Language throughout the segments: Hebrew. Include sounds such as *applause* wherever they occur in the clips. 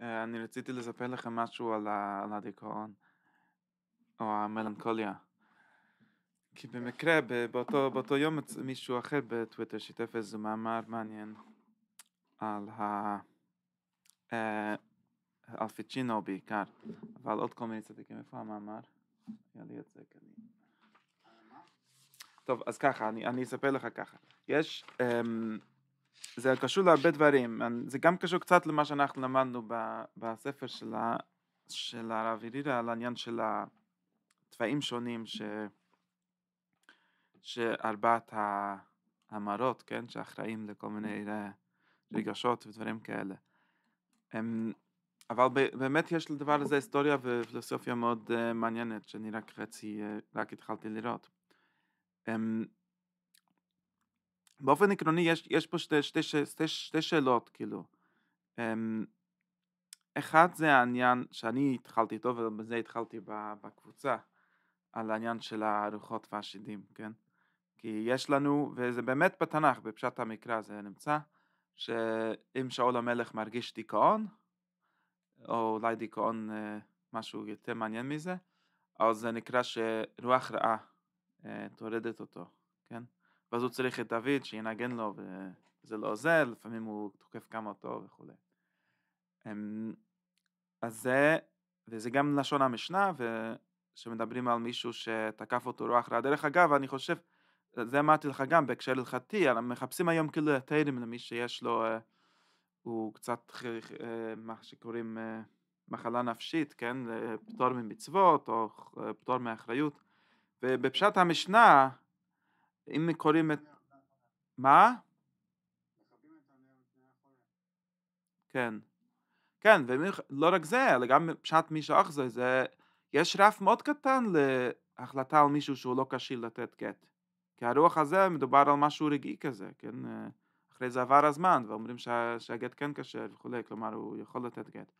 אה, אני רציתי לספר לכם משהו על, ה, על הדיכאון, או המלנכוליה. כי במקרה, באותו, באותו יום מישהו אחר בטוויטר שיתף איזה מאמר מעניין על ה... אה, על פיצ'ינו בעיקר, אבל עוד כל מיני צדיקים. איפה המאמר? כן. טוב, אז ככה, אני, אני אספר לך ככה. יש... אמ, זה קשור להרבה דברים, זה גם קשור קצת למה שאנחנו למדנו ב, בספר של, ה, של הרב ירידה על העניין של התוואים שונים ש, שארבעת המרות, כן, שאחראים לכל מיני רגשות ודברים כאלה. הם, אבל באמת יש לדבר הזה היסטוריה ופילוסופיה מאוד אה, מעניינת, שאני רק חצי, אה, רק התחלתי לראות. הם, באופן עקרוני יש, יש פה שתי, שתי, שתי, שתי שאלות, כאילו. Um, אחד זה העניין שאני התחלתי איתו ובזה התחלתי בקבוצה, על העניין של הרוחות והשדים, כן? כי יש לנו, וזה באמת בתנ"ך, בפשט המקרא זה נמצא, שאם שאול המלך מרגיש דיכאון, או אולי דיכאון אה, משהו יותר מעניין מזה, אז זה נקרא שרוח רעה אה, טורדת אותו, כן? ואז הוא צריך את דוד שינגן לו, וזה לא עוזר, לפעמים הוא תוקף גם אותו וכולי. אמ, אז זה, וזה גם לשון המשנה, שמדברים על מישהו שתקף אותו רוח רע. דרך אגב, אני חושב, זה אמרתי לך גם בהקשר הלכתי, מחפשים היום כאילו היתרים למי שיש לו, אה, הוא קצת, אה, מה שקוראים, אה, מחלה נפשית, כן? פטור ממצוות או פטור מאחריות. ובפשט המשנה, אם קוראים את... מה? כן. כן, ולא רק זה, אלא גם פשט מי שאחזה, זה... יש רף מאוד קטן להחלטה על מישהו שהוא לא כשיר לתת גט. כי הרוח הזה מדובר על משהו רגעי כזה, כן? אה, אחרי זה עבר הזמן, ואומרים שה, שהגט כן כשר וכולי, כלומר הוא יכול לתת גט.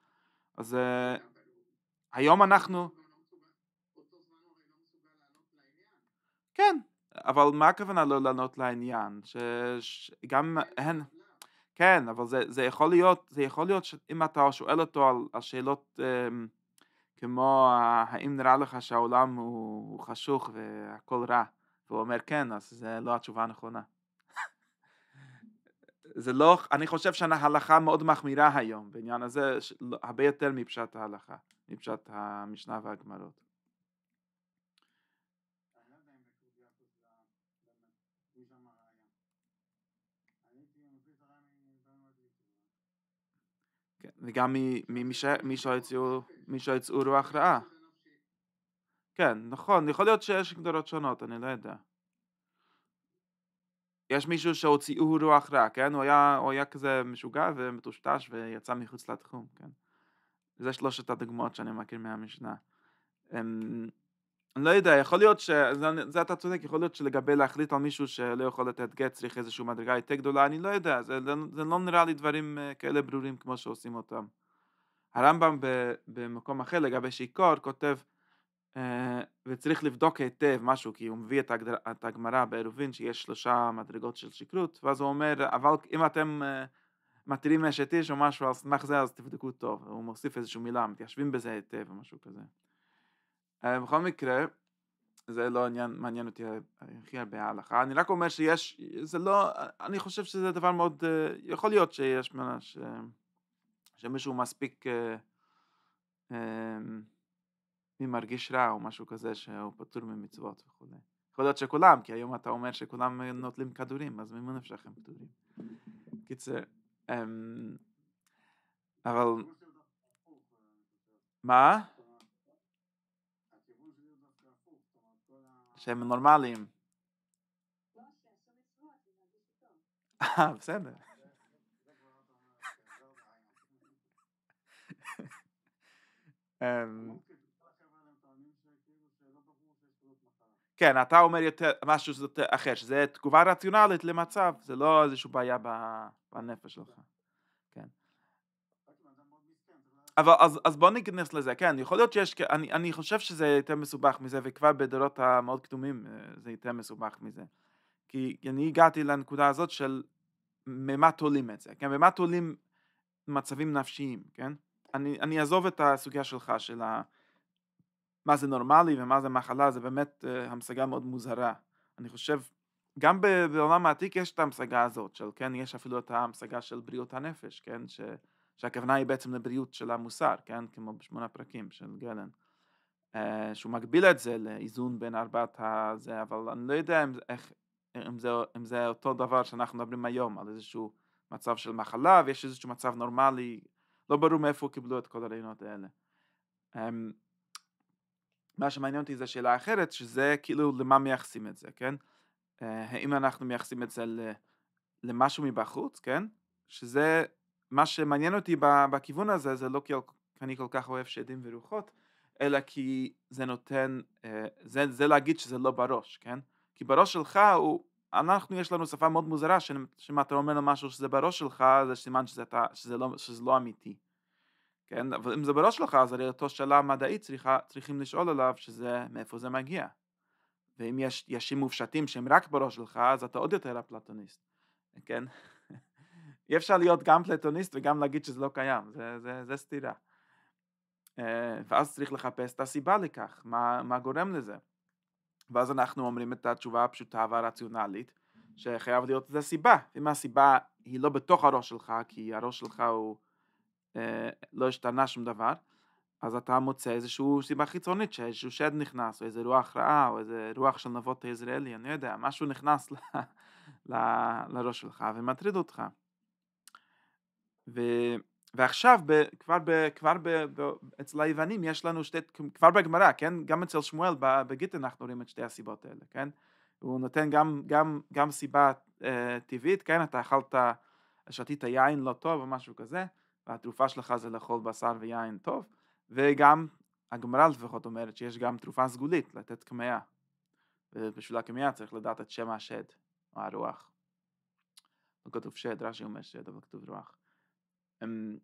אז אה, כן, היום אנחנו... לא לא כן, אבל מה הכוונה לא לענות לעניין? שגם הן... כן, אבל זה, זה יכול להיות, זה יכול להיות שאם אתה שואל אותו על, על שאלות אמ, כמו האם נראה לך שהעולם הוא הוא חשוך והכל רע, והוא אומר כן, אז זה לא התשובה הנכונה. זה לא, אני חושב שההלכה מאוד מחמירה היום בעניין הזה, לא, הרבה יותר מפשט ההלכה, מפשט המשנה והגמרות. וגם ממי שיצאו רוח רעה. כן, נכון, יכול להיות שיש הגדרות שונות, אני לא יודע. יש מישהו שהוציאו רוח רעה, כן? הוא היה, הוא היה כזה משוגע ומטושטש ויצא מחוץ לתחום, כן? זה שלושת הדוגמאות שאני מכיר מהמשנה. אני לא יודע, יכול להיות ש... זה, זה אתה צודק, יכול להיות שלגבי להחליט על מישהו שלא יכול לתת גט צריך איזושהי מדרגה יותר גדולה, אני לא יודע, זה, זה, זה לא נראה לי דברים אה, כאלה ברורים כמו שעושים אותם. הרמב"ם ב, במקום אחר לגבי שיכור כותב אה, וצריך לבדוק היטב משהו, כי הוא מביא את, הגדר, את הגמרא בעירובין שיש שלושה מדרגות של שכרות, ואז הוא אומר, אבל אם אתם אה, מתירים אשת איש או משהו על סמך זה, אז תבדקו טוב. הוא מוסיף איזושהי מילה, מתיישבים בזה היטב או משהו כזה. אה, בכל מקרה, זה לא עניין, מעניין אותי אה, הכי הרבה ההלכה. אני רק אומר שיש, זה לא, אני חושב שזה דבר מאוד, אה, יכול להיות שיש ממש, שמישהו מספיק מי מרגיש רע או משהו כזה שהוא פטור ממצוות וכולי. יכול להיות שכולם, כי היום אתה אומר שכולם נוטלים כדורים, אז ממה נפשך הם פטורים? קיצר, אמ, אבל... מה? שהם נורמליים. אה, בסדר. אמ. כן, אתה אומר יותר משהו אחר, שזה תגובה רציונלית למצב, זה לא איזושהי בעיה בנפש שלך. אבל אז, אז בוא ניכנס לזה, כן, יכול להיות שיש, אני, אני חושב שזה יותר מסובך מזה, וכבר בדורות המאוד קדומים אה, זה יותר מסובך מזה. כי אני הגעתי לנקודה הזאת של ממה תולים את זה, כן, ממה תולים מצבים נפשיים, כן? אני, אני אעזוב את הסוגיה שלך, של ה... מה זה נורמלי ומה זה מחלה, זה באמת uh, המשגה מאוד מוזרה. אני חושב, גם בעולם העתיק יש את ההמשגה הזאת של, כן, יש אפילו את ההמשגה של בריאות הנפש, כן, ש... שהכוונה היא בעצם לבריאות של המוסר, כן? כמו בשמונה פרקים של גלן. אה, שהוא מגביל את זה לאיזון בין ארבעת הזה, אבל אני לא יודע אם, איך, אם, זה, אם זה אותו דבר שאנחנו מדברים היום, על איזשהו מצב של מחלה ויש איזשהו מצב נורמלי, לא ברור מאיפה קיבלו את כל הרעיונות האלה. אמ, מה שמעניין אותי זה שאלה אחרת, שזה כאילו למה מייחסים את זה, כן? אה, האם אנחנו מייחסים את זה למשהו מבחוץ, כן? שזה מה שמעניין אותי בכיוון הזה זה לא כי אני כל כך אוהב שדים ורוחות, אלא כי זה נותן, אה, זה, זה להגיד שזה לא בראש, כן? כי בראש שלך הוא, אנחנו יש לנו שפה מאוד מוזרה, שאם אתה אומר משהו שזה בראש שלך, זה סימן שזה, אתה, שזה, לא, שזה לא אמיתי. כן, אבל אם זה בראש שלך, אז הרי אותו שאלה מדעית צריכה, צריכים לשאול עליו שזה, מאיפה זה מגיע. ואם יש ישים מופשטים שהם רק בראש שלך, אז אתה עוד יותר אפלטוניסט, כן? אי אפשר להיות גם פלטוניסט וגם להגיד שזה לא קיים, זה, זה, זה סתירה. אה, ואז צריך לחפש את הסיבה לכך, מה, מה גורם לזה. ואז אנחנו אומרים את התשובה הפשוטה והרציונלית, שחייב להיות לזה סיבה. אם הסיבה היא לא בתוך הראש שלך, כי הראש שלך הוא אה, לא השתנה שום דבר, אז אתה מוצא איזושהי סיבה חיצונית, שאיזשהו שד נכנס, או איזה רוח רעה, או איזה רוח של נבות היזרעאלי, אני לא יודע, משהו נכנס ל, ל, לראש שלך ומטריד אותך. ו... ועכשיו, ב, כבר, ב, כבר ב, ב, אצל היוונים יש לנו שתי, כבר בגמרא, כן? גם אצל שמואל בגיט אנחנו רואים את שתי הסיבות האלה, כן? הוא נותן גם, גם, גם סיבה אה, טבעית, כן? אתה אכלת, שתית יין לא טוב או משהו כזה, והתרופה שלך זה לאכול בשר ויין טוב, וגם הגמרא לפחות אומרת שיש גם תרופה סגולית, לתת קמיה. ובשביל הקמיה צריך לדעת את שם השד, או הרוח. לא כתוב שד, רש"י אומר שד, אבל כתוב רוח. הם...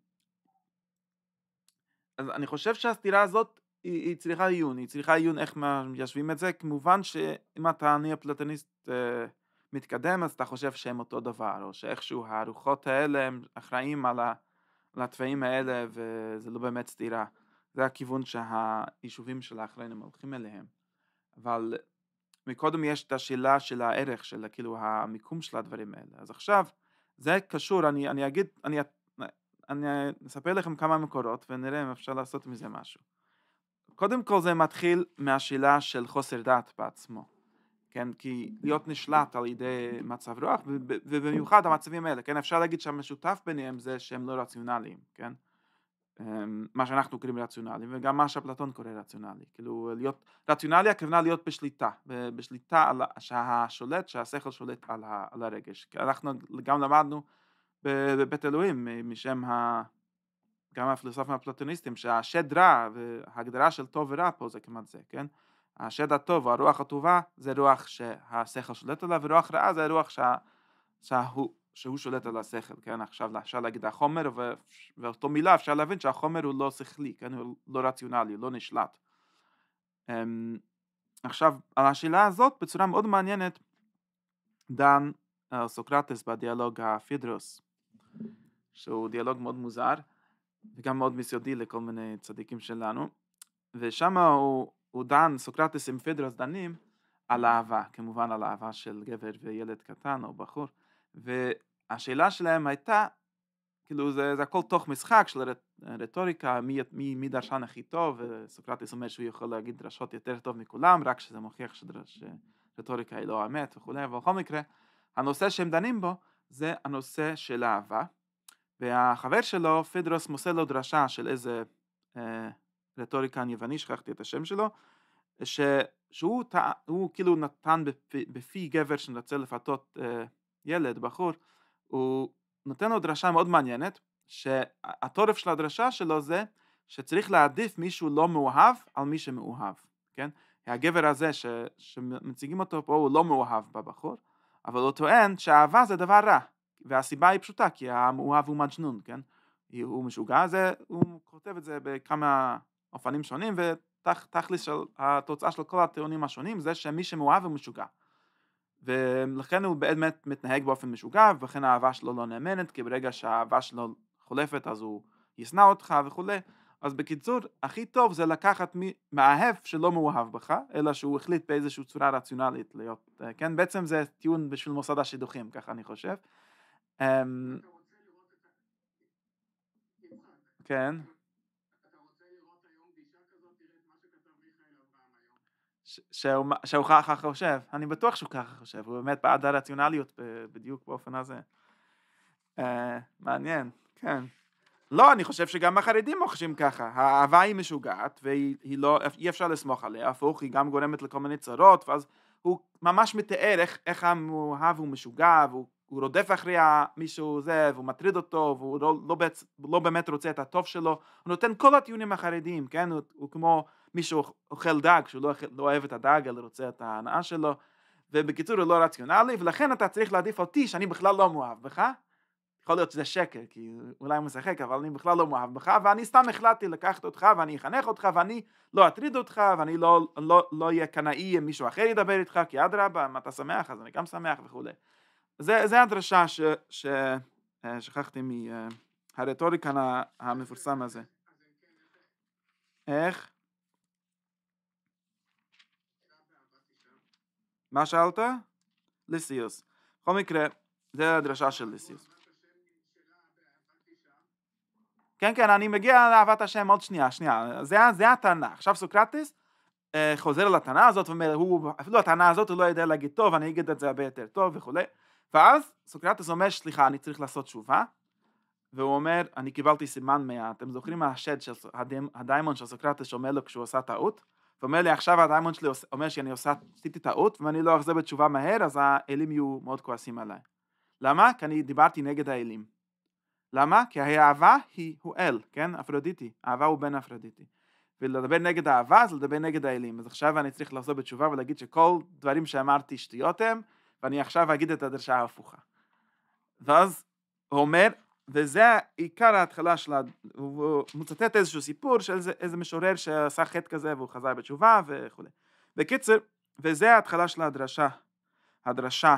אז אני חושב שהסתירה הזאת היא, היא צריכה עיון, היא צריכה עיון איך מיישבים את זה, כמובן שאם אתה אני הפלטוניסט אה, מתקדם אז אתה חושב שהם אותו דבר, או שאיכשהו הרוחות האלה הם אחראים על, על התוואים האלה וזה לא באמת סתירה, זה הכיוון שהיישובים של האחראים הולכים אליהם, אבל מקודם יש את השאלה של הערך, של כאילו המיקום של הדברים האלה, אז עכשיו זה קשור, אני, אני אגיד, אני אני אספר לכם כמה מקורות ונראה אם אפשר לעשות מזה משהו. קודם כל זה מתחיל מהשאלה של חוסר דעת בעצמו, כן? כי להיות נשלט על ידי מצב רוח, ובמיוחד המצבים האלה, כן? אפשר להגיד שהמשותף ביניהם זה שהם לא רציונליים, כן? אמ, מה שאנחנו קוראים רציונלי וגם מה שאפלטון קורא רציונלי כאילו להיות רציונלי הכוונה להיות בשליטה בשליטה על שהשולט שהשכל שולט על, ה, על הרגש אנחנו גם למדנו בבית אלוהים, משם ה... גם הפילוסופים הפלטוניסטים, שהשד רע, והגדרה של טוב ורע פה זה כמעט זה, כן? השד הטוב, הרוח הטובה, זה רוח שהשכל שולט עליו, ורוח רעה זה רוח שה... שהוא, שהוא שולט על השכל, כן? עכשיו אפשר להגיד החומר, ו... ואותו מילה אפשר להבין שהחומר הוא לא שכלי, כן? הוא לא רציונלי, הוא לא נשלט. אמ, עכשיו, על השאלה הזאת, בצורה מאוד מעניינת, דן אה, סוקרטס בדיאלוג הפידרוס, שהוא דיאלוג מאוד מוזר, וגם מאוד מסיודי לכל מיני צדיקים שלנו, ושם הוא, הוא דן, סוקרטס עם פדרוס דנים על אהבה, כמובן על אהבה של גבר וילד קטן או בחור, והשאלה שלהם הייתה, כאילו זה, זה הכל תוך משחק של רטוריקה, מי, מי, מי דרשן הכי טוב, וסוקרטס אומר שהוא יכול להגיד דרשות יותר טוב מכולם, רק שזה מוכיח שדרש, שרטוריקה היא לא אמת וכולי, אבל בכל מקרה, הנושא שהם דנים בו זה הנושא של אהבה, והחבר שלו, פדרוס, מוסר לו דרשה של איזה אה, רטוריקן יווני, שכחתי את השם שלו, ש, שהוא ת, הוא כאילו נתן בפי, בפי גבר שמרצה לפתות אה, ילד, בחור, הוא נותן לו דרשה מאוד מעניינת, שהתורף של הדרשה שלו זה שצריך להעדיף מישהו לא מאוהב על מי שמאוהב, כן? הגבר הזה ש, שמציגים אותו פה הוא לא מאוהב בבחור, אבל הוא טוען שאהבה זה דבר רע, והסיבה היא פשוטה, כי המאוהב הוא מג'נון, כן? הוא משוגע, זה, הוא כותב את זה בכמה אופנים שונים, ותכלס של התוצאה של כל הטיעונים השונים זה שמי שמואב הוא משוגע. ולכן הוא באמת מתנהג באופן משוגע, ולכן האהבה שלו לא נאמנת, כי ברגע שהאהבה שלו חולפת אז הוא ישנא אותך וכולי. אז בקיצור, הכי טוב זה לקחת מאהב שלא מאוהב בך, אלא שהוא החליט באיזושהי צורה רציונלית להיות, אה, כן? בעצם זה טיעון בשביל מוסד השידוכים, ככה אני חושב. אמ, כן. שהוא ככה חושב, אני בטוח שהוא ככה חושב, הוא באמת בעד הרציונליות בדיוק באופן הזה. אה, מעניין, כן. לא, אני חושב שגם החרדים חושבים ככה. האהבה היא משוגעת, והיא לא, אי אפשר לסמוך עליה, הפוך, היא גם גורמת לכל מיני צרות, ואז הוא ממש מתאר איך, איך המאוהב הוא משוגע, והוא רודף אחרי מישהו זה, והוא מטריד אותו, והוא לא, לא, בצ, לא באמת רוצה את הטוב שלו. הוא נותן כל הטיעונים החרדיים, כן? הוא, הוא כמו מישהו אוכל דג, שהוא לא, לא אוהב את הדג, אלא רוצה את ההנאה שלו. ובקיצור, הוא לא רציונלי, ולכן אתה צריך להעדיף אותי, שאני בכלל לא מאוהב בך. יכול להיות שזה שקר, כי אולי הוא משחק, אבל אני בכלל לא מאוהב בך, ואני סתם החלטתי לקחת אותך, ואני אחנך אותך, ואני לא אטריד אותך, ואני לא אהיה לא, לא קנאי אם מישהו אחר ידבר איתך, כי אדרבה, אם אתה שמח, אז אני גם שמח וכולי. זה, זה הדרשה ש, ש, ששכחתי אה, מהרטוריקן אה, המפורסם הזה. איך? מה שאלת? ליסיוס. בכל מקרה, זה הדרשה של ליסיוס. כן, כן, אני מגיע לאהבת השם עוד שנייה, שנייה. זה, זה הטענה. עכשיו סוקרטיס אה, חוזר לטענה הזאת ואומר, הוא, אפילו הטענה הזאת הוא לא יודע להגיד טוב, אני אגיד את זה הרבה יותר טוב וכולי. ואז סוקרטס אומר, סליחה, אני צריך לעשות תשובה. והוא אומר, אני קיבלתי סימן מה... אתם זוכרים מהשד של הדיימון של סוקרטס שאומר לו כשהוא עשה טעות? ואומר לי, עכשיו הדיימון שלי אומר שאני עושה, עשיתי טעות, ואם אני לא אחזור בתשובה מהר, אז האלים יהיו מאוד כועסים עליי. למה? כי אני דיברתי נגד האלים. למה? כי האהבה היא, הוא אל, כן? אפרודיטי. אהבה הוא בן אפרודיטי. ולדבר נגד האהבה זה לדבר נגד האלים. אז עכשיו אני צריך לחזור בתשובה ולהגיד שכל דברים שאמרתי שטויות הם, ואני עכשיו אגיד את הדרשה ההפוכה. ואז הוא אומר, וזה עיקר ההתחלה של ה... הוא מצטט איזשהו סיפור של איזה, איזה משורר שעשה חטא כזה והוא חזר בתשובה וכולי. בקיצר, וזה ההתחלה של הדרשה. הדרשה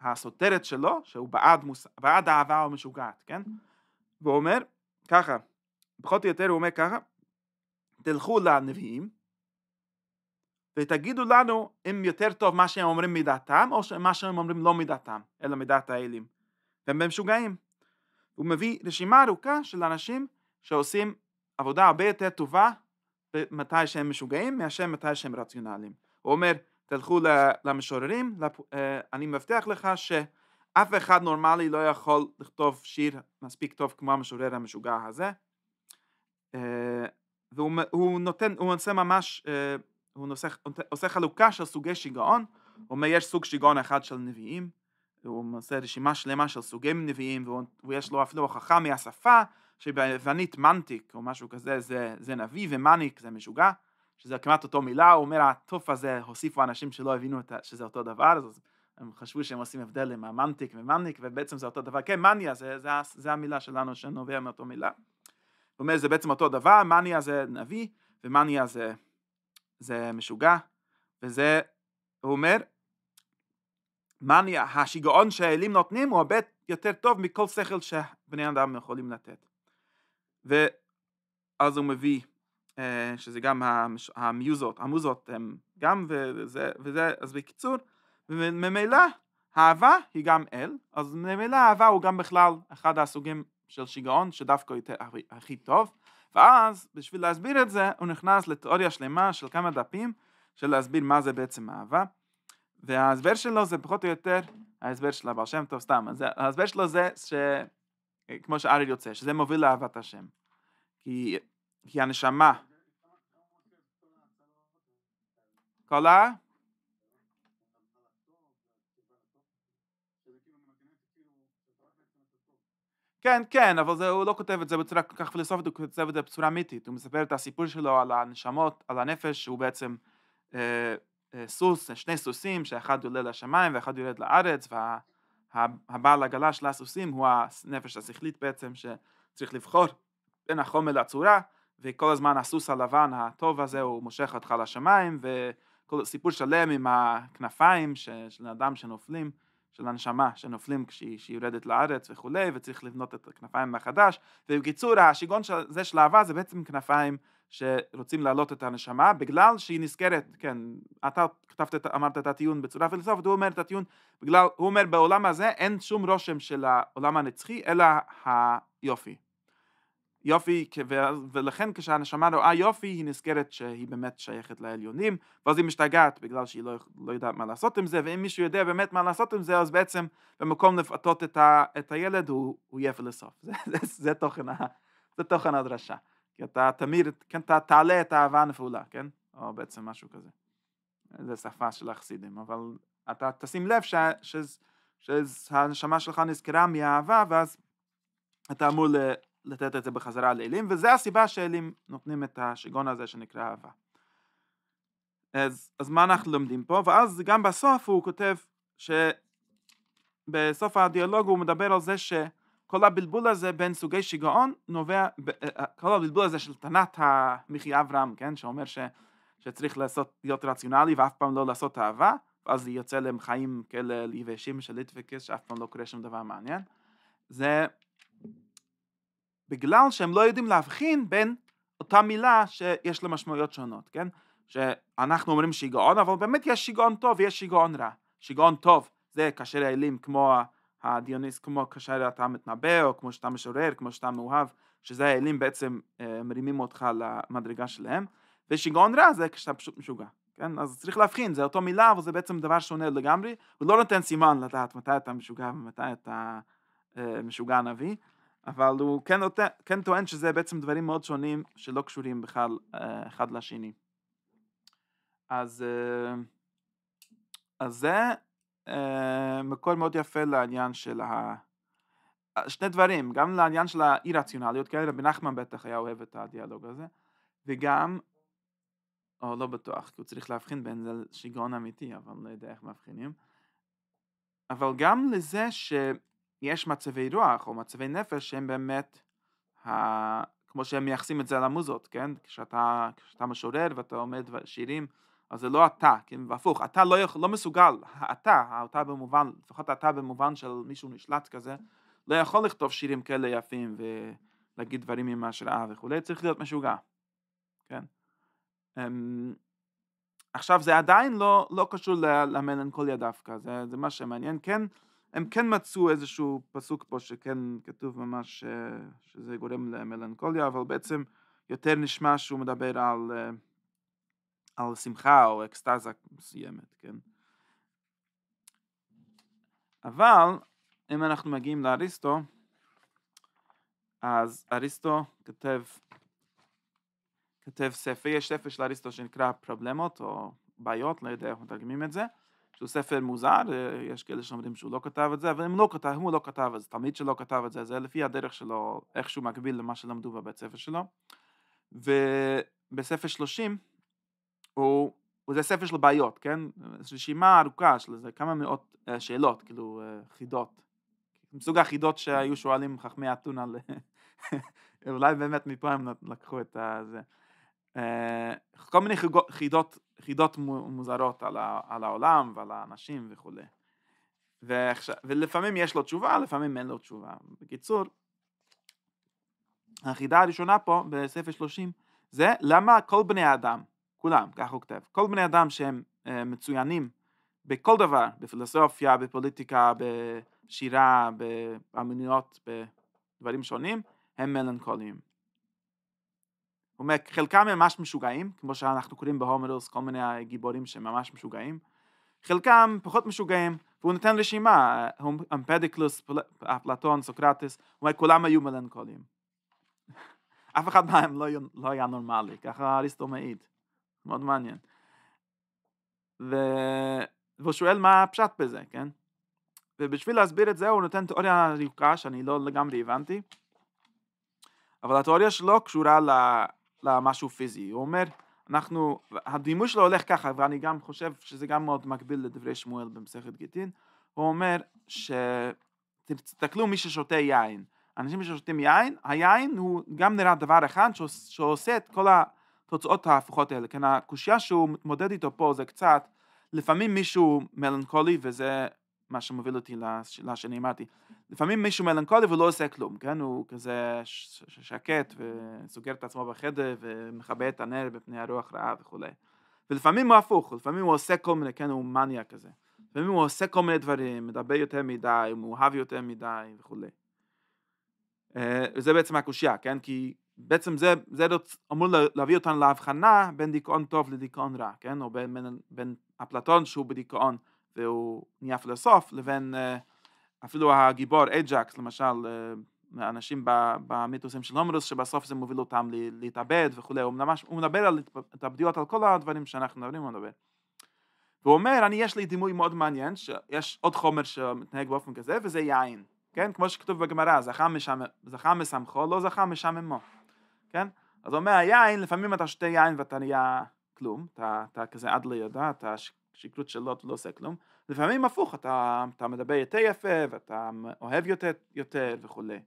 הסותרת שלו, שהוא בעד, מוס... בעד אהבה ומשוגעת, כן? Mm-hmm. ואומר ככה, פחות או יותר הוא אומר ככה, תלכו לנביאים ותגידו לנו אם יותר טוב מה שהם אומרים מדעתם או מה שהם אומרים לא מדעתם, אלא מדעת האלים. והם משוגעים. הוא מביא רשימה ארוכה של אנשים שעושים עבודה הרבה יותר טובה מתי שהם משוגעים מאשר מתי שהם רציונליים. הוא אומר, תלכו למשוררים, אה, אני מבטיח לך ש... אף אחד נורמלי לא יכול לכתוב שיר מספיק טוב כמו המשורר המשוגע הזה. אה, והוא נותן, הוא עושה ממש, אה, הוא נושא, עושה חלוקה של סוגי שיגעון, הוא אומר יש סוג שיגעון אחד של נביאים, והוא עושה רשימה שלמה של סוגי נביאים, ויש לו אפילו הוכחה מהשפה, שביוונית מנטיק או משהו כזה זה, זה נביא ומניק זה משוגע, שזה כמעט אותו מילה, הוא אומר הטוף הזה הוסיפו אנשים שלא הבינו שזה אותו דבר, אז הם חשבו שהם עושים הבדל עם המנטיק ומניק, ובעצם זה אותו דבר. כן, מניה, זה, זה, זה המילה שלנו שנובע מאותו מילה. הוא אומר, זה בעצם אותו דבר, מניה זה נביא, ומניה זה, זה משוגע, וזה, הוא אומר, מניה, השיגעון שהאלים נותנים הוא הרבה יותר טוב מכל שכל שבני אדם יכולים לתת. ואז הוא מביא אה, שזה גם המש, המוזות, המוזות הם גם וזה, וזה, אז בקיצור וממילא אהבה היא גם אל, אז ממילא אהבה הוא גם בכלל אחד הסוגים של שיגעון שדווקא יותר, הכי, טוב, ואז בשביל להסביר את זה הוא נכנס לתיאוריה שלמה של כמה דפים של להסביר מה זה בעצם אהבה, וההסבר שלו זה פחות או יותר ההסבר של הבעל שם טוב סתם, אז ההסבר שלו זה ש... כמו שאריל יוצא, שזה מוביל לאהבת השם. כי, כי הנשמה... כל ה... כן, כן, אבל זה, הוא לא כותב את זה בצורה כל כך פילוסופית, הוא כותב את זה בצורה אמיתית. הוא מספר את הסיפור שלו על הנשמות, על הנפש, שהוא בעצם אה, אה, סוס, שני סוסים, שאחד עולה לשמיים ואחד יורד לארץ, והבעל וה, הגלה של הסוסים הוא הנפש השכלית בעצם, שצריך לבחור בין החומר לצורה, וכל הזמן הסוס הלבן הטוב הזה, הוא מושך אותך לשמיים, וכל סיפור שלם עם הכנפיים של אדם שנופלים. של הנשמה שנופלים כשהיא יורדת לארץ וכולי, וצריך לבנות את הכנפיים מחדש. ובקיצור, השיגעון של זה של אהבה זה בעצם כנפיים שרוצים להעלות את הנשמה, בגלל שהיא נזכרת, כן, אתה כתבת, אמרת את הטיעון בצורה פילוסופית, הוא אומר את הטיעון, בגלל, הוא אומר בעולם הזה אין שום רושם של העולם הנצחי, אלא היופי. יופי, ולכן כשהנשמה רואה יופי, היא נזכרת שהיא באמת שייכת לעליונים, ואז היא משתגעת בגלל שהיא לא, לא יודעת מה לעשות עם זה, ואם מישהו יודע באמת מה לעשות עם זה, אז בעצם במקום לפתות את, ה, את הילד, הוא, הוא יהיה פילוסוף. *laughs* זה, זה, זה, תוכן זה תוכן הדרשה. כי אתה תמיד, כן, אתה תעלה את האהבה הנפעולה, כן? או בעצם משהו כזה. זה שפה של החסידים, אבל אתה תשים לב שהנשמה שלך נזכרה מהאהבה, ואז אתה אמור ל... לתת את זה בחזרה לאלים, וזה הסיבה שאלים נותנים את השיגון הזה שנקרא אהבה. אז, אז מה אנחנו לומדים פה? ואז גם בסוף הוא כותב שבסוף הדיאלוג הוא מדבר על זה שכל הבלבול הזה בין סוגי שיגעון נובע, אה, אה, כל הבלבול הזה של טענת המחי אברהם, כן? שאומר ש, שצריך לעשות, להיות רציונלי ואף פעם לא לעשות אהבה, ואז יוצא להם חיים כאלה יבשים של ליטווקס שאף פעם לא קורה שום דבר מעניין. זה בגלל שהם לא יודעים להבחין בין אותה מילה שיש לה משמעויות שונות, כן? שאנחנו אומרים שיגעון, אבל באמת יש שיגעון טוב ויש שיגעון רע. שיגעון טוב זה כאשר האלים כמו הדיוניס, כמו כאשר אתה מתנבא, או כמו שאתה משורר, כמו שאתה מאוהב, שזה האלים בעצם אה, מרימים אותך למדרגה שלהם, ושיגעון רע זה כשאתה פשוט משוגע. כן? אז צריך להבחין, זה אותו מילה, אבל זה בעצם דבר שונה לגמרי, ולא נותן סימן לדעת מתי אתה משוגע ומתי אתה אה, משוגע נביא. אבל הוא כן, כן טוען שזה בעצם דברים מאוד שונים שלא קשורים בכלל אה, אחד לשני. אז, אה, אז זה אה, מקור מאוד יפה לעניין של ה... שני דברים, גם לעניין של האי-רציונליות, כן, רבי נחמן בטח היה אוהב את הדיאלוג הזה, וגם, או לא בטוח, כי הוא צריך להבחין בין זה לשיגעון אמיתי, אבל לא יודע איך מבחינים, אבל גם לזה ש... יש מצבי רוח או מצבי נפש שהם באמת, ה... כמו שהם מייחסים את זה למוזות, כן? כשאתה, כשאתה משורר ואתה עומד שירים, אז זה לא אתה, כן? והפוך, אתה לא, יכול, לא מסוגל, אתה, האותה במובן, לפחות אתה במובן של מישהו נשלט כזה, לא יכול לכתוב שירים כאלה יפים ולהגיד דברים עם השראה וכולי, צריך להיות משוגע, כן? אמ, עכשיו זה עדיין לא, לא קשור למלנכוליה דווקא, זה, זה מה שמעניין, כן? הם כן מצאו איזשהו פסוק פה שכן כתוב ממש אה, שזה גורם למלנכוליה, אבל בעצם יותר נשמע שהוא מדבר על, אה, על שמחה או אקסטזה מסוימת, כן? אבל אם אנחנו מגיעים לאריסטו, אז אריסטו כותב, כותב ספר, יש ספר של אריסטו שנקרא פרובלמות או בעיות, לא יודע איך מתרגמים את זה, שהוא ספר מוזר, אה, יש כאלה שאומרים שהוא לא כתב את זה, אבל אם לא כתב, אם הוא לא כתב, אז תלמיד שלא כתב את זה, זה לפי הדרך שלו, איך שהוא מקביל למה שלמדו בבית ספר שלו. ובספר שלושים, הוא, הוא זה ספר של בעיות, כן? רשימה ארוכה של איזה כמה מאות אה, שאלות, כאילו אה, חידות. מסוג החידות שהיו שואלים חכמי אתונה, *laughs* אולי באמת מפה הם לקחו את זה. אה, כל מיני חידות, חידות מוזרות על, ה, על העולם ועל האנשים וכולי. ועכשיו, ולפעמים יש לו תשובה, לפעמים אין לו תשובה. בקיצור, החידה הראשונה פה בספר שלושים זה למה כל בני האדם, כולם, כך הוא כותב, כל בני אדם שהם אה, מצוינים בכל דבר, בפילוסופיה, בפוליטיקה, בשירה, באמנויות, בדברים שונים, הם מלנכוליים. הוא אומר, חלקם ממש משוגעים, כמו שאנחנו קוראים בהומלוס, כל מיני גיבורים שממש משוגעים. חלקם פחות משוגעים, והוא נותן רשימה, אמפדיקלוס, אפלטון, סוקרטס, הוא אומר, כולם היו מלנכולים. *laughs* אף אחד מהם לא, לא היה נורמלי, ככה אריסטו מעיד. מאוד מעניין. ו... והוא שואל מה הפשט בזה, כן? ובשביל להסביר את זה הוא נותן תיאוריה ריקה שאני לא לגמרי הבנתי, אבל התיאוריה שלו קשורה ל... למשהו פיזי. הוא אומר, אנחנו, הדימוי שלו הולך ככה, ואני גם חושב שזה גם מאוד מקביל לדברי שמואל במסכת גיטין, הוא אומר ש... תסתכלו מי ששותה יין. אנשים ששותים יין, היין הוא גם נראה דבר אחד שעושה את כל התוצאות ההפוכות האלה. כן, הקושייה שהוא מתמודד איתו פה זה קצת, לפעמים מישהו מלנכולי וזה מה שמוביל אותי לשאלה שאני אמרתי. לפעמים מישהו מלנכולי ולא עושה כלום, כן? הוא כזה שקט וסוגר את עצמו בחדר ומכבה את הנר בפני הרוח רעה וכולי. ולפעמים הוא הפוך, לפעמים הוא עושה כל מיני, כן, הוא מניה כזה. לפעמים הוא עושה כל מיני דברים, מדבר יותר מדי, הוא מאוהב יותר מדי וכולי. אה, וזה בעצם הקושייה, כן? כי בעצם זה, זה לא אמור להביא אותנו להבחנה בין דיכאון טוב לדיכאון רע, כן? או בין, בין, בין אפלטון שהוא בדיכאון והוא נהיה פילוסוף, לבין אה, אפילו הגיבור אג'קס, למשל, אה, אנשים במיתוסים של הומרוס, שבסוף זה מוביל אותם להתאבד וכולי, הוא, ממש, הוא מדבר על התאבדויות, על כל הדברים שאנחנו מדברים, הוא מדבר. והוא אומר, אני, יש לי דימוי מאוד מעניין, שיש עוד חומר שמתנהג באופן כזה, וזה יין, כן? כמו שכתוב בגמרא, זכה, משם, זכה משמחו, לא זכה משממו, כן? אז הוא אומר, היין, לפעמים אתה שותה יין ואתה נהיה כלום, אתה, אתה כזה עד לידה, אתה שקלות של לוט לא עושה כלום, לפעמים הפוך, אתה, אתה מדבר יותר יפה ואתה אוהב יותר, יותר וכולי.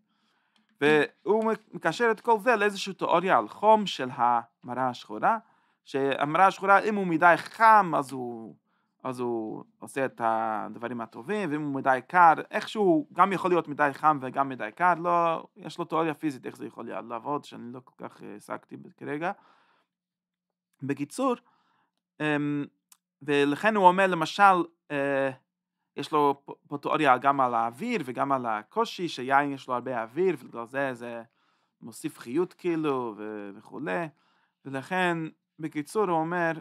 והוא מקשר את כל זה לאיזושהי תיאוריה על חום של המראה השחורה, שהמראה השחורה אם הוא מדי חם אז הוא, אז הוא עושה את הדברים הטובים, ואם הוא מדי קר, איכשהו גם יכול להיות מדי חם וגם מדי קר, לא, יש לו תיאוריה פיזית איך זה יכול לעבוד, שאני לא כל כך העסקתי אה, כרגע. בקיצור, אמ, ולכן הוא אומר, למשל, אה, יש לו פה תיאוריה גם על האוויר וגם על הקושי, שיין יש לו הרבה אוויר, ובגלל זה זה מוסיף חיות כאילו וכולי, ולכן, בקיצור, הוא אומר,